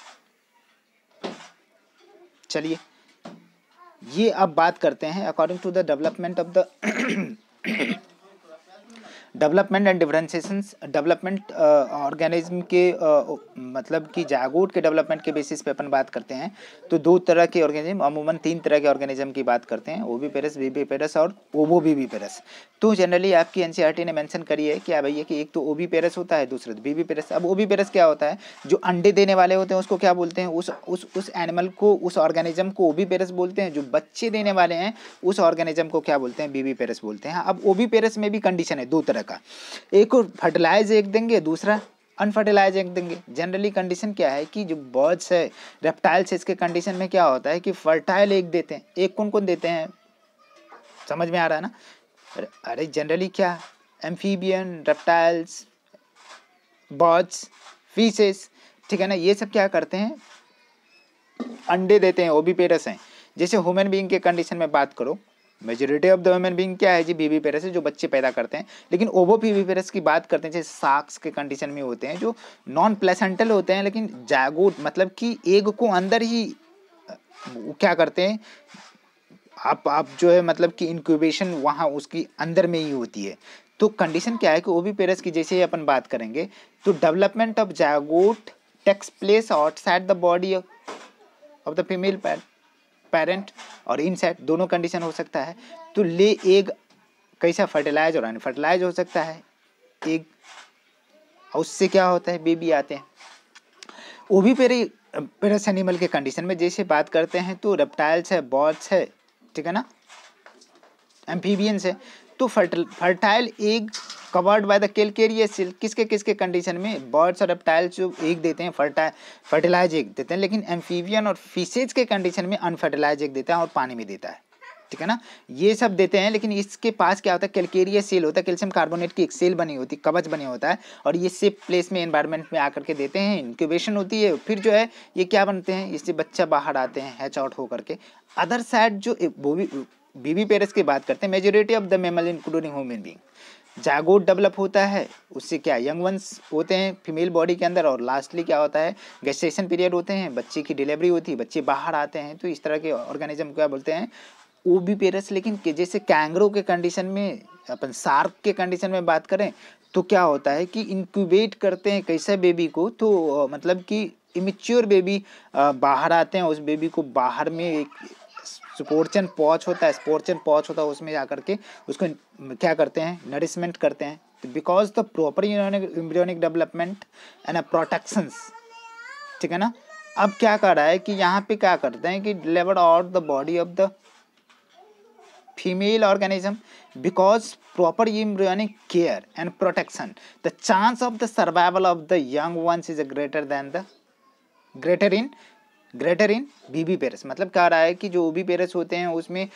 चलिए ये अब बात करते हैं according to the development of the development and differentiation development organism के uh, मतलब कि जागोट के डेवलपमेंट के बेसिस पे अपन बात करते हैं तो दो तरह के ऑर्गेनिज्म अमूमन तीन तरह के ऑर्गेनिज्म की बात करते हैं oviparous viviparous और ओवो बी पेरस तो जनरली आपकी टी e ने मैंसन करी है क्या हाँ भैया कि एक तो बी पेरस होता है दूसरा बीबी पेरस अब ओ बी पेरस क्या होता है जो अंडे देने वाले होते हैं उसको क्या बोलते हैं उस उस उस एनिमल को उस ऑर्गेनिज्म को ओ बी पेरस बोलते हैं जो बच्चे देने वाले हैं उस ऑर्गेनिज्म को क्या बोलते हैं बीबी पेरस बोलते हैं हाँ, अब ओ बी पेरस में भी कंडीशन है दो तरह तरह का एक और फर्टिलाइज एक देंगे दूसरा अनफर्टिलाइज एक देंगे जनरली कंडीशन क्या है कि जो बर्ड्स है रेप्टाइल्स है इसके कंडीशन में क्या होता है कि फर्टाइल एक देते हैं एक कौन कौन देते हैं समझ में आ रहा है ना अरे जनरली क्या एम्फीबियन रेप्टाइल्स बर्ड्स फीसेस ठीक है ना ये सब क्या करते हैं अंडे देते हैं ओबीपेरस हैं जैसे ह्यूमन बींग के कंडीशन में बात करो majority of the women being क्या है जी बीबी पेरस जो बच्चे पैदा करते हैं लेकिन ओवो पीवी पेरस की बात करते हैं जैसे साक्स के कंडीशन में होते हैं जो नॉन प्लेसेंटल होते हैं लेकिन जैगोट मतलब कि एग को अंदर ही क्या करते हैं आप आप जो है मतलब कि इंक्यूबेशन वहाँ उसकी अंदर में ही होती है तो कंडीशन क्या है कि ओवी पेरस की जैसे ही अपन बात करेंगे तो development of zygote takes place outside the body of the female पैट पेरेंट और इनसेट दोनों कंडीशन हो सकता है तो ले एग कैसा फर्टिलाइज और अनफर्टिलाइज हो सकता है एग और उससे क्या होता है बेबी आते हैं वो भी पेरे पेरस एनिमल के कंडीशन में जैसे बात करते हैं तो रेप्टाइल्स है बॉट्स है ठीक है ना एम्फीबियंस है तो fertile egg covered by the calcareous किसके किसके कंडीशन में बर्ड्स और रेप्टाइल्स जो एक देते हैं फर्टा फर्टिलाइज एक देते हैं लेकिन एम्फीवियन और फिशेज के कंडीशन में अनफर्टिलाइज एक देता है और पानी में देता है ठीक है ना ये सब देते हैं लेकिन इसके पास क्या होता है कैलकेरिया सेल होता है कैल्शियम कार्बोनेट की एक सेल बनी होती है कवच बने होता है और ये सेफ प्लेस में एनवायरमेंट में आकर के देते हैं इंक्यूबेशन होती है फिर जो है ये क्या बनते हैं इससे बच्चा बाहर आते हैं हैच आउट होकर के अदर साइड जो वो भी बीबी पेरस की बात करते हैं majority of the mammal including human being zygote develop होता है उससे क्या यंग वंस होते हैं फीमेल बॉडी के अंदर और लास्टली क्या होता है गेस्टेशन पीरियड होते हैं बच्चे की डिलीवरी होती है बच्चे बाहर आते हैं तो इस तरह के ऑर्गेनिज्म क्या बोलते हैं वो भी पेरस लेकिन के जैसे कैंगरो के कंडीशन में अपन सार्क के कंडीशन में बात करें तो क्या होता है कि इंक्यूबेट करते हैं कैसे बेबी को तो मतलब कि इमेच्योर बेबी बाहर आते हैं उस बेबी को बाहर में एक स्पोर्चन पॉच होता है स्पोर्चन पॉच होता है उसमें जाकर के उसको क्या करते हैं नरिशमेंट करते हैं because the proper embryonic development and protection ठीक है ना अब क्या कर रहा है कि यहाँ पे क्या करते हैं कि deliver out the body of the female organism because proper embryonic care and protection the chance of the survival of the young ones is a greater than the greater in greater in viviparous मतलब कह रहा है कि जो ओबी पेरस होते हैं उसमें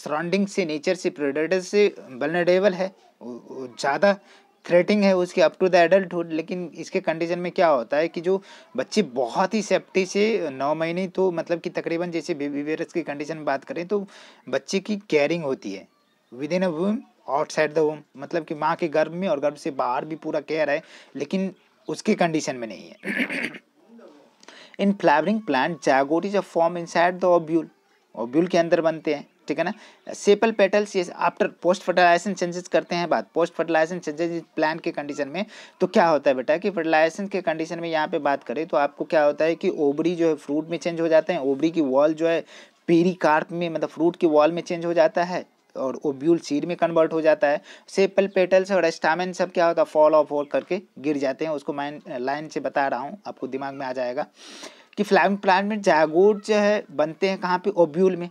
surrounding से नेचर से प्रोडक्टर से वलनरेबल है ज़्यादा थ्रेटिंग है उसके अप टू द एडल्टहुड लेकिन इसके कंडीशन में क्या होता है कि जो बच्चे बहुत ही सेफ्टी से नौ महीने तो मतलब कि तकरीबन जैसे बेबी वेरस की कंडीशन में बात करें तो बच्चे की केयरिंग होती है within a womb outside the home मतलब कि माँ के गर्भ में और गर्भ से बाहर भी पूरा केयर है लेकिन उसके कंडीशन में नहीं है in flowering plant zygote is a form inside the ovule ovule के अंदर बनते हैं ठीक है ना सेपल पेटल्स ये आफ्टर पोस्ट फर्टिलाइजेशन चेंजेस करते हैं बात पोस्ट फर्टिलाइजेशन चेंजेस प्लांट के कंडीशन में तो क्या होता है बेटा कि फर्टिलाइजेशन के कंडीशन में यहाँ पे बात करें तो आपको क्या होता है कि ओबरी जो है फ्रूट में चेंज हो जाते हैं ओबरी की वॉल जो है पेरी में मतलब फ्रूट की वॉल में चेंज हो जाता है और ओब्यूल सीड में कन्वर्ट हो जाता है सेपल पेटल्स और स्टामिन सब क्या होता है फॉल ऑफ और करके गिर जाते हैं उसको मैं लाइन से बता रहा हूँ आपको दिमाग में आ जाएगा कि फ्लाइंग प्लांट में जागोट जो है बनते हैं कहाँ पे ओब्यूल में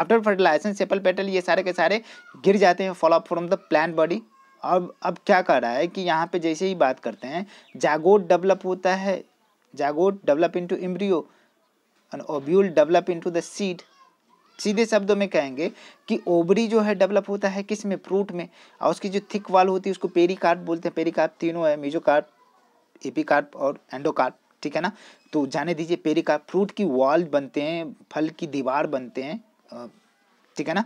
आफ्टर फर्टिलाइजेशन सेपल पेटल ये सारे के सारे गिर जाते हैं fall off from the plant body अब अब क्या कर रहा है कि यहाँ पे जैसे ही बात करते हैं जागोट डेवलप होता है zygote develop into embryo and ovule develop into the seed सीधे शब्दों में कहेंगे कि ओबरी जो है डेवलप होता है किस में फ्रूट में और उसकी जो थिक वाल होती है उसको पेरिकार्प बोलते हैं पेरिकार्प तीनों है मेजोकार्प एपिकार्प और एंडोकार्प ठीक है ना तो जाने दीजिए पेरिकार्प फ्रूट की वॉल बनते हैं फल की दीवार बनते हैं ठीक है ना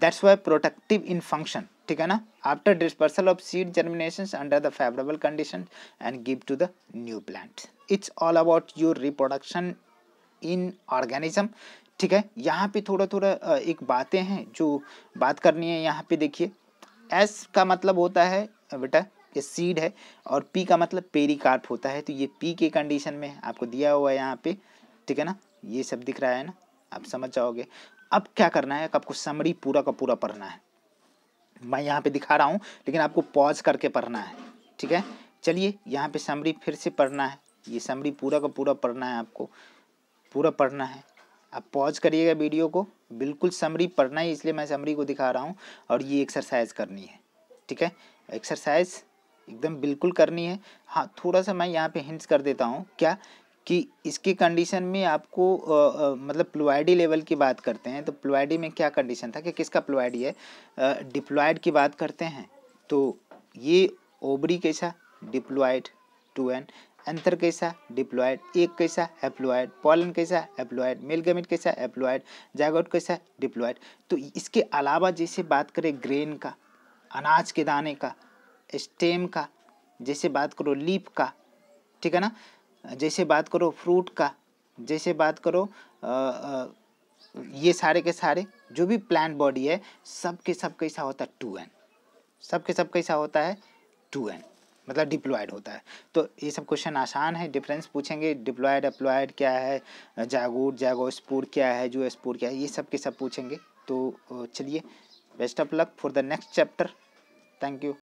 that's why protective in function ठीक है ना after dispersal of seed germination under the favourable condition and give to the new plant it's all about your reproduction in organism ठीक है यहाँ पे थोड़ा थोड़ा एक बातें हैं जो बात करनी है यहाँ पे देखिए एस का मतलब होता है बेटा ये सीड है और पी का मतलब पेरिकार्प होता है तो ये पी के कंडीशन में आपको दिया हुआ है यहाँ पे ठीक है ना ये सब दिख रहा है ना आप समझ जाओगे अब क्या करना है आपको समरी पूरा का पूरा पढ़ना है मैं यहाँ पे दिखा रहा हूँ लेकिन आपको पॉज करके पढ़ना है ठीक है चलिए यहाँ पे समरी फिर से पढ़ना है ये समरी पूरा का पूरा पढ़ना है आपको पूरा पढ़ना है आप पॉज करिएगा वीडियो को बिल्कुल समरी पढ़ना है इसलिए मैं समरी को दिखा रहा हूँ और ये एक्सरसाइज करनी है ठीक है एक्सरसाइज एकदम बिल्कुल करनी है हाँ थोड़ा सा मैं यहाँ पे हिंट्स कर देता हूँ क्या कि इसकी कंडीशन में आपको आ, आ, मतलब प्लोआइडी लेवल की बात करते हैं तो प्लोआइडी में क्या कंडीशन था कि किसका प्लोइडी है डिप्लॉयड की बात करते हैं तो ये ओबरी कैसा डिप्लॉयड टू एन अंतर कैसा डिप्लॉयड एक कैसा एप्लॉयड पॉलन कैसा एप्लॉयड मेल गैमेट कैसा एप्लॉयड जैगोट कैसा डिप्लॉयड तो इसके अलावा जैसे बात करें ग्रेन का अनाज के दाने का स्टेम का जैसे बात करो लीप का ठीक है ना जैसे बात करो फ्रूट का जैसे बात करो आ, आ, ये सारे के सारे जो भी प्लांट बॉडी है सब के सब कैसा होता है टू एन सब के सब कैसा होता है टू एन मतलब डिप्लॉयड होता है तो ये सब क्वेश्चन आसान है डिफरेंस पूछेंगे डिप्लॉयड अप्लॉयड क्या है जागोर स्पोर क्या है जो स्पोर क्या है ये सब के सब पूछेंगे तो चलिए best of luck for the next chapter thank you